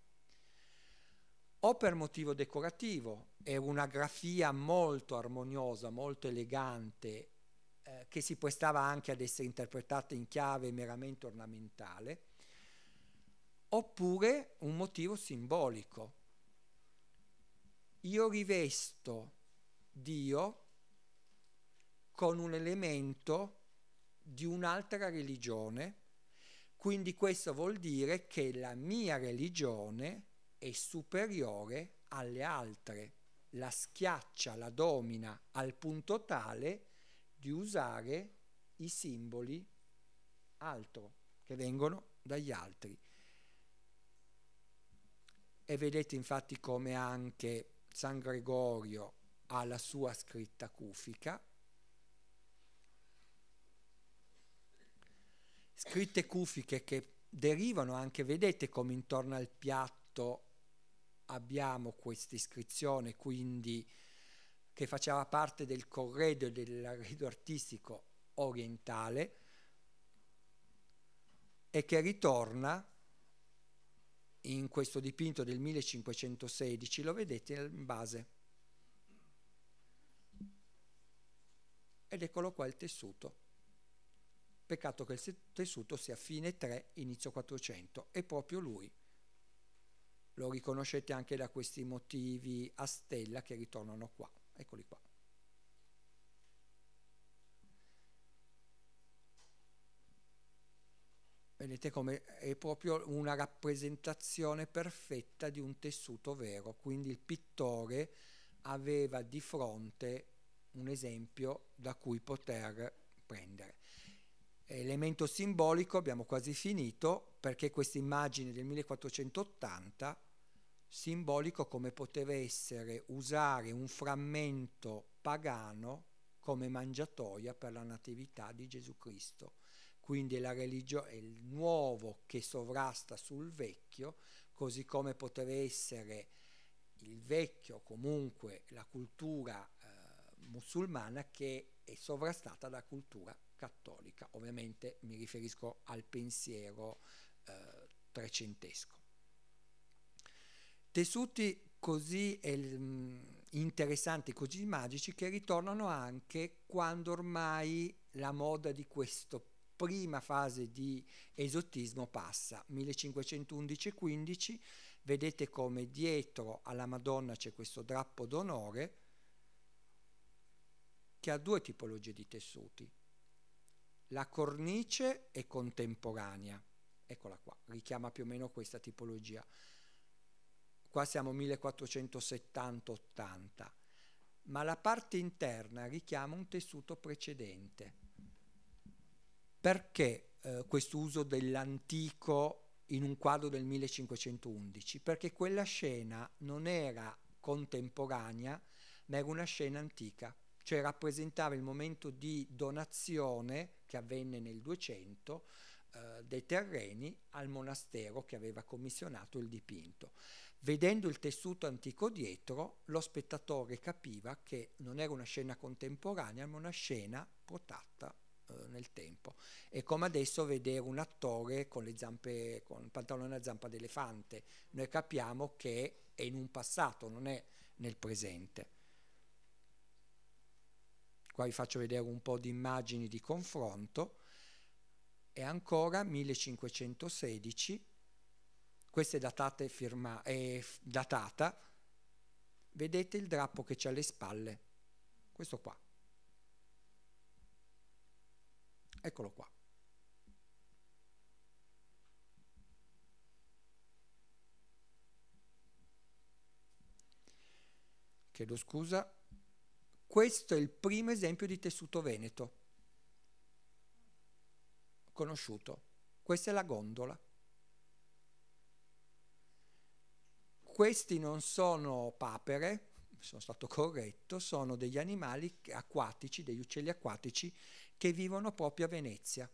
o per motivo decorativo, è una grafia molto armoniosa, molto elegante eh, che si prestava anche ad essere interpretata in chiave meramente ornamentale, oppure un motivo simbolico. Io rivesto Dio con un elemento di un'altra religione, quindi questo vuol dire che la mia religione è superiore alle altre, la schiaccia, la domina al punto tale che di usare i simboli altro che vengono dagli altri. E vedete infatti come anche San Gregorio ha la sua scritta cufica. Scritte cufiche che derivano anche, vedete come intorno al piatto abbiamo questa iscrizione, quindi che faceva parte del corredo e dell'arredo artistico orientale e che ritorna in questo dipinto del 1516, lo vedete in base. Ed eccolo qua il tessuto. Peccato che il tessuto sia fine 3, inizio 400, è proprio lui. Lo riconoscete anche da questi motivi a stella che ritornano qua. Eccoli qua. Vedete come è proprio una rappresentazione perfetta di un tessuto vero, quindi il pittore aveva di fronte un esempio da cui poter prendere. Elemento simbolico, abbiamo quasi finito, perché questa immagine del 1480 simbolico come poteva essere usare un frammento pagano come mangiatoia per la natività di Gesù Cristo. Quindi la religio- è il nuovo che sovrasta sul vecchio, così come poteva essere il vecchio, comunque la cultura eh, musulmana che è sovrastata dalla cultura cattolica. Ovviamente mi riferisco al pensiero eh, trecentesco. Tessuti così ehm, interessanti, così magici, che ritornano anche quando ormai la moda di questa prima fase di esotismo passa. 1511-15, vedete come dietro alla Madonna c'è questo drappo d'onore che ha due tipologie di tessuti. La cornice è contemporanea, eccola qua, richiama più o meno questa tipologia qua siamo 1470-80, ma la parte interna richiama un tessuto precedente. Perché eh, questo uso dell'antico in un quadro del 1511? Perché quella scena non era contemporanea, ma era una scena antica, cioè rappresentava il momento di donazione che avvenne nel 200 eh, dei terreni al monastero che aveva commissionato il dipinto. Vedendo il tessuto antico dietro, lo spettatore capiva che non era una scena contemporanea, ma una scena protratta eh, nel tempo. È come adesso vedere un attore con le zampe, con il pantalone a zampa d'elefante. Noi capiamo che è in un passato, non è nel presente. Qua vi faccio vedere un po' di immagini di confronto. E ancora 1516 questa è, datata, firma, è eh, datata, vedete il drappo che c'è alle spalle, questo qua. Eccolo qua. Chiedo scusa. Questo è il primo esempio di tessuto veneto conosciuto. Questa è la gondola. Questi non sono papere, sono stato corretto, sono degli animali acquatici, degli uccelli acquatici che vivono proprio a Venezia,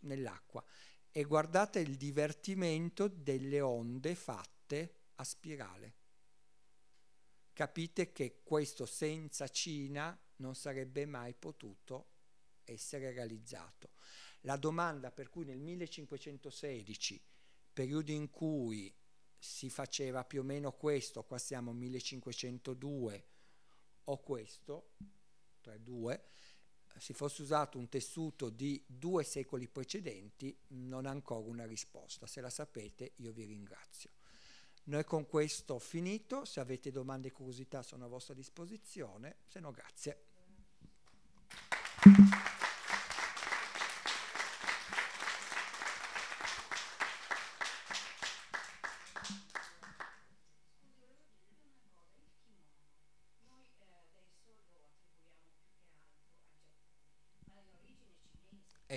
nell'acqua. E guardate il divertimento delle onde fatte a spirale. Capite che questo senza Cina non sarebbe mai potuto essere realizzato. La domanda per cui nel 1516, periodo in cui si faceva più o meno questo, qua siamo 1502 o questo, 3-2, cioè se fosse usato un tessuto di due secoli precedenti non ha ancora una risposta, se la sapete io vi ringrazio. Noi con questo finito, se avete domande e curiosità sono a vostra disposizione, se no grazie.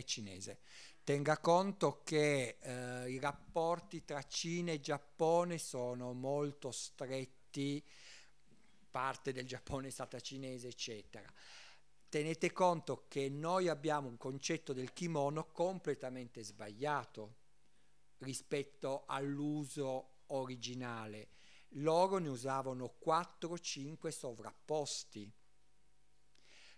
cinese. Tenga conto che eh, i rapporti tra Cina e Giappone sono molto stretti, parte del Giappone è stata cinese, eccetera. Tenete conto che noi abbiamo un concetto del kimono completamente sbagliato rispetto all'uso originale. Loro ne usavano 4-5 sovrapposti.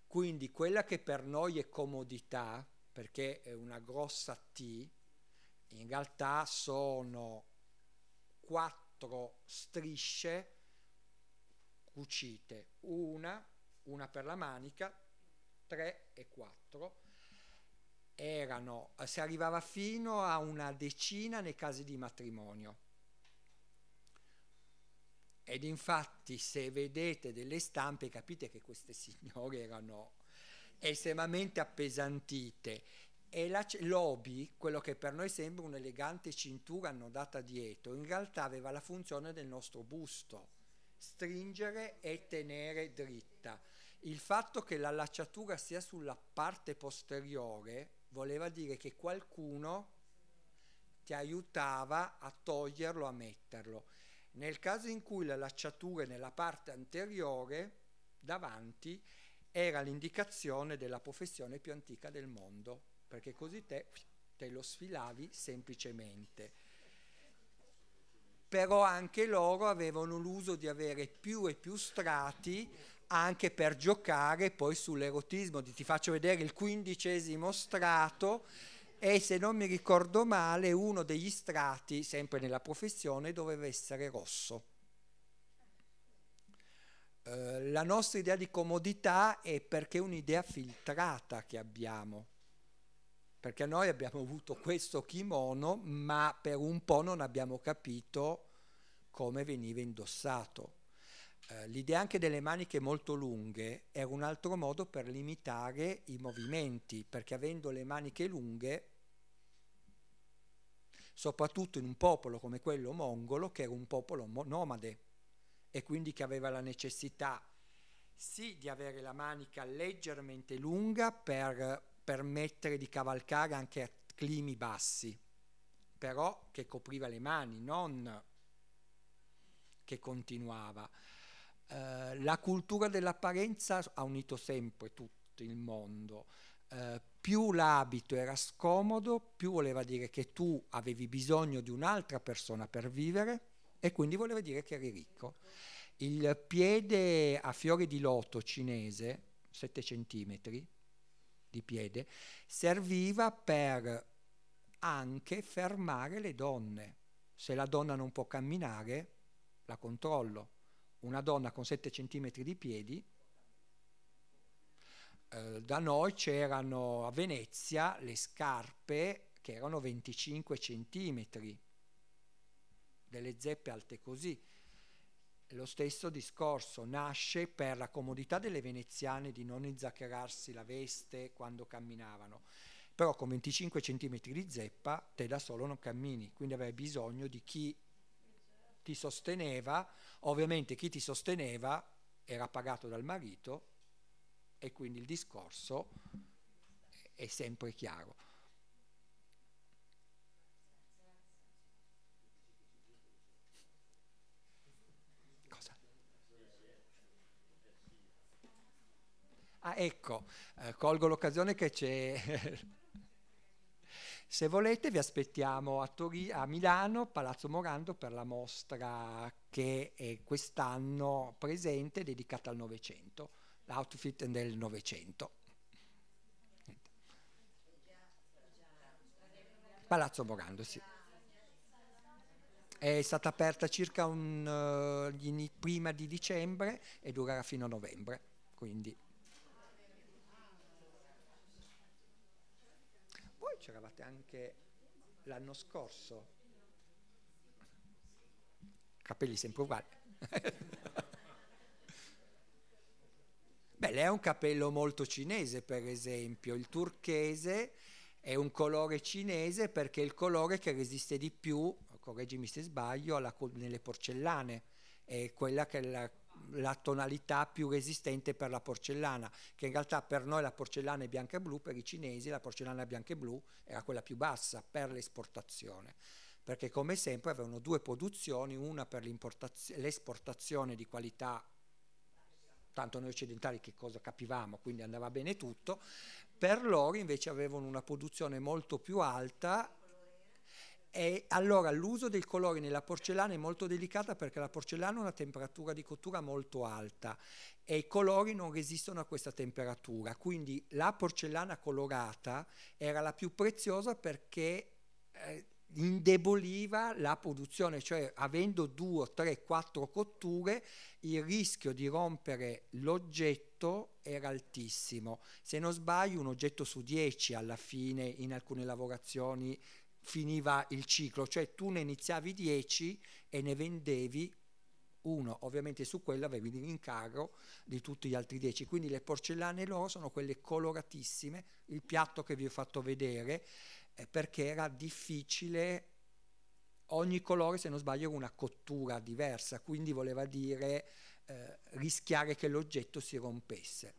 Quindi quella che per noi è comodità, perché è una grossa T in realtà sono quattro strisce cucite, una, una per la manica, tre e quattro. erano, si arrivava fino a una decina nei casi di matrimonio. Ed infatti se vedete delle stampe capite che queste signore erano estremamente appesantite e la l'obi, quello che per noi sembra un'elegante cintura annodata dietro, in realtà aveva la funzione del nostro busto, stringere e tenere dritta. Il fatto che l'allacciatura sia sulla parte posteriore voleva dire che qualcuno ti aiutava a toglierlo, a metterlo. Nel caso in cui l'allacciatura è nella parte anteriore, davanti, era l'indicazione della professione più antica del mondo, perché così te, te lo sfilavi semplicemente. Però anche loro avevano l'uso di avere più e più strati anche per giocare poi sull'erotismo. Ti faccio vedere il quindicesimo strato e se non mi ricordo male uno degli strati, sempre nella professione, doveva essere rosso eh, la nostra idea di comodità è perché è un'idea filtrata che abbiamo, perché noi abbiamo avuto questo kimono, ma per un po' non abbiamo capito come veniva indossato. Eh, l'idea anche delle maniche molto lunghe era un altro modo per limitare i movimenti, perché avendo le maniche lunghe soprattutto in un popolo come quello mongolo che era un popolo nomade e quindi che aveva la necessità sì di avere la manica leggermente lunga per permettere di cavalcare anche a climi bassi, però che copriva le mani, non che continuava. Eh, la cultura dell'apparenza ha unito sempre tutto il mondo. Eh, più l'abito era scomodo, più voleva dire che tu avevi bisogno di un'altra persona per vivere e quindi voleva dire che eri ricco. Il piede a fiori di loto cinese, 7 centimetri di piede, serviva per anche fermare le donne. Se la donna non può camminare, la controllo. Una donna con 7 centimetri di piedi eh, da noi c'erano a Venezia le scarpe che erano 25 centimetri delle zeppe alte così. Lo stesso discorso nasce per la comodità delle veneziane di non inzaccherarsi la veste quando camminavano, però con 25 cm di zeppa te da solo non cammini, quindi avevi bisogno di chi ti sosteneva, ovviamente chi ti sosteneva era pagato dal marito e quindi il discorso è sempre chiaro. Ah, ecco, eh, colgo l'occasione che c'è. Se volete vi aspettiamo a, Tori- a Milano, Palazzo Morando, per la mostra che è quest'anno presente dedicata al Novecento, l'outfit del Novecento. Palazzo Morando, sì. È stata aperta circa un, uh, prima di dicembre e durerà fino a novembre, quindi... c'eravate anche l'anno scorso. Capelli sempre uguali. Beh, lei ha un capello molto cinese, per esempio. Il turchese è un colore cinese perché è il colore che resiste di più, correggimi se sbaglio, alla, nelle porcellane. È quella che è la la tonalità più resistente per la porcellana, che in realtà per noi la porcellana è bianca e blu, per i cinesi la porcellana bianca e blu era quella più bassa per l'esportazione perché come sempre avevano due produzioni, una per l'esportazione di qualità, tanto noi occidentali che cosa capivamo, quindi andava bene tutto, per loro invece avevano una produzione molto più alta e allora l'uso del colore nella porcellana è molto delicata perché la porcellana ha una temperatura di cottura molto alta e i colori non resistono a questa temperatura, quindi la porcellana colorata era la più preziosa perché eh, indeboliva la produzione, cioè avendo due, tre, quattro cotture il rischio di rompere l'oggetto era altissimo. Se non sbaglio un oggetto su dieci alla fine in alcune lavorazioni finiva il ciclo, cioè tu ne iniziavi 10 e ne vendevi uno, ovviamente su quello avevi l'incarico di tutti gli altri 10, quindi le porcellane loro sono quelle coloratissime, il piatto che vi ho fatto vedere eh, perché era difficile ogni colore se non sbaglio era una cottura diversa, quindi voleva dire eh, rischiare che l'oggetto si rompesse.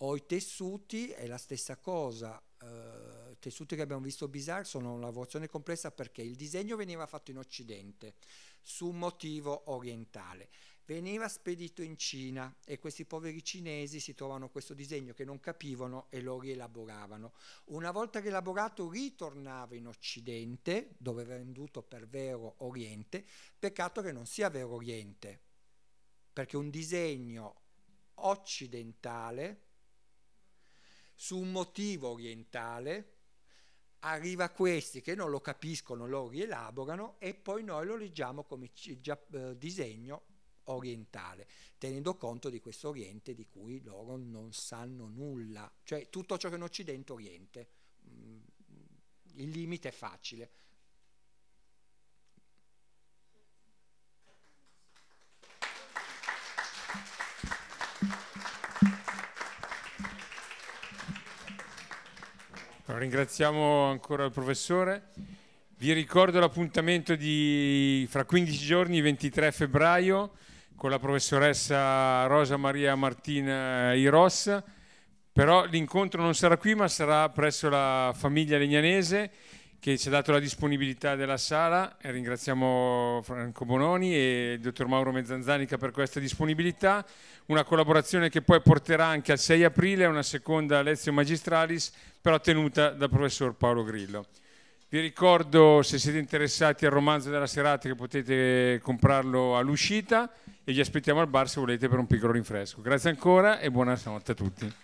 O i tessuti è la stessa cosa. Eh, tessuti che abbiamo visto Bizarre sono una lavorazione complessa perché il disegno veniva fatto in Occidente su un motivo orientale, veniva spedito in Cina e questi poveri cinesi si trovano questo disegno che non capivano e lo rielaboravano. Una volta rielaborato ritornava in Occidente, dove era venduto per vero Oriente, peccato che non sia vero Oriente, perché un disegno occidentale su un motivo orientale arriva a questi che non lo capiscono, lo rielaborano e poi noi lo leggiamo come eh, disegno orientale, tenendo conto di questo Oriente di cui loro non sanno nulla, cioè tutto ciò che è in Occidente Oriente. Mm, il limite è facile, ringraziamo ancora il professore. Vi ricordo l'appuntamento di fra 15 giorni, 23 febbraio, con la professoressa Rosa Maria Martina eh, Iros. Però l'incontro non sarà qui, ma sarà presso la famiglia legnanese che ci ha dato la disponibilità della sala, ringraziamo Franco Bononi e il dottor Mauro Mezzanzanica per questa disponibilità, una collaborazione che poi porterà anche al 6 aprile a una seconda lezione magistralis però tenuta dal professor Paolo Grillo. Vi ricordo se siete interessati al romanzo della serata che potete comprarlo all'uscita e vi aspettiamo al bar se volete per un piccolo rinfresco. Grazie ancora e buona notte a tutti.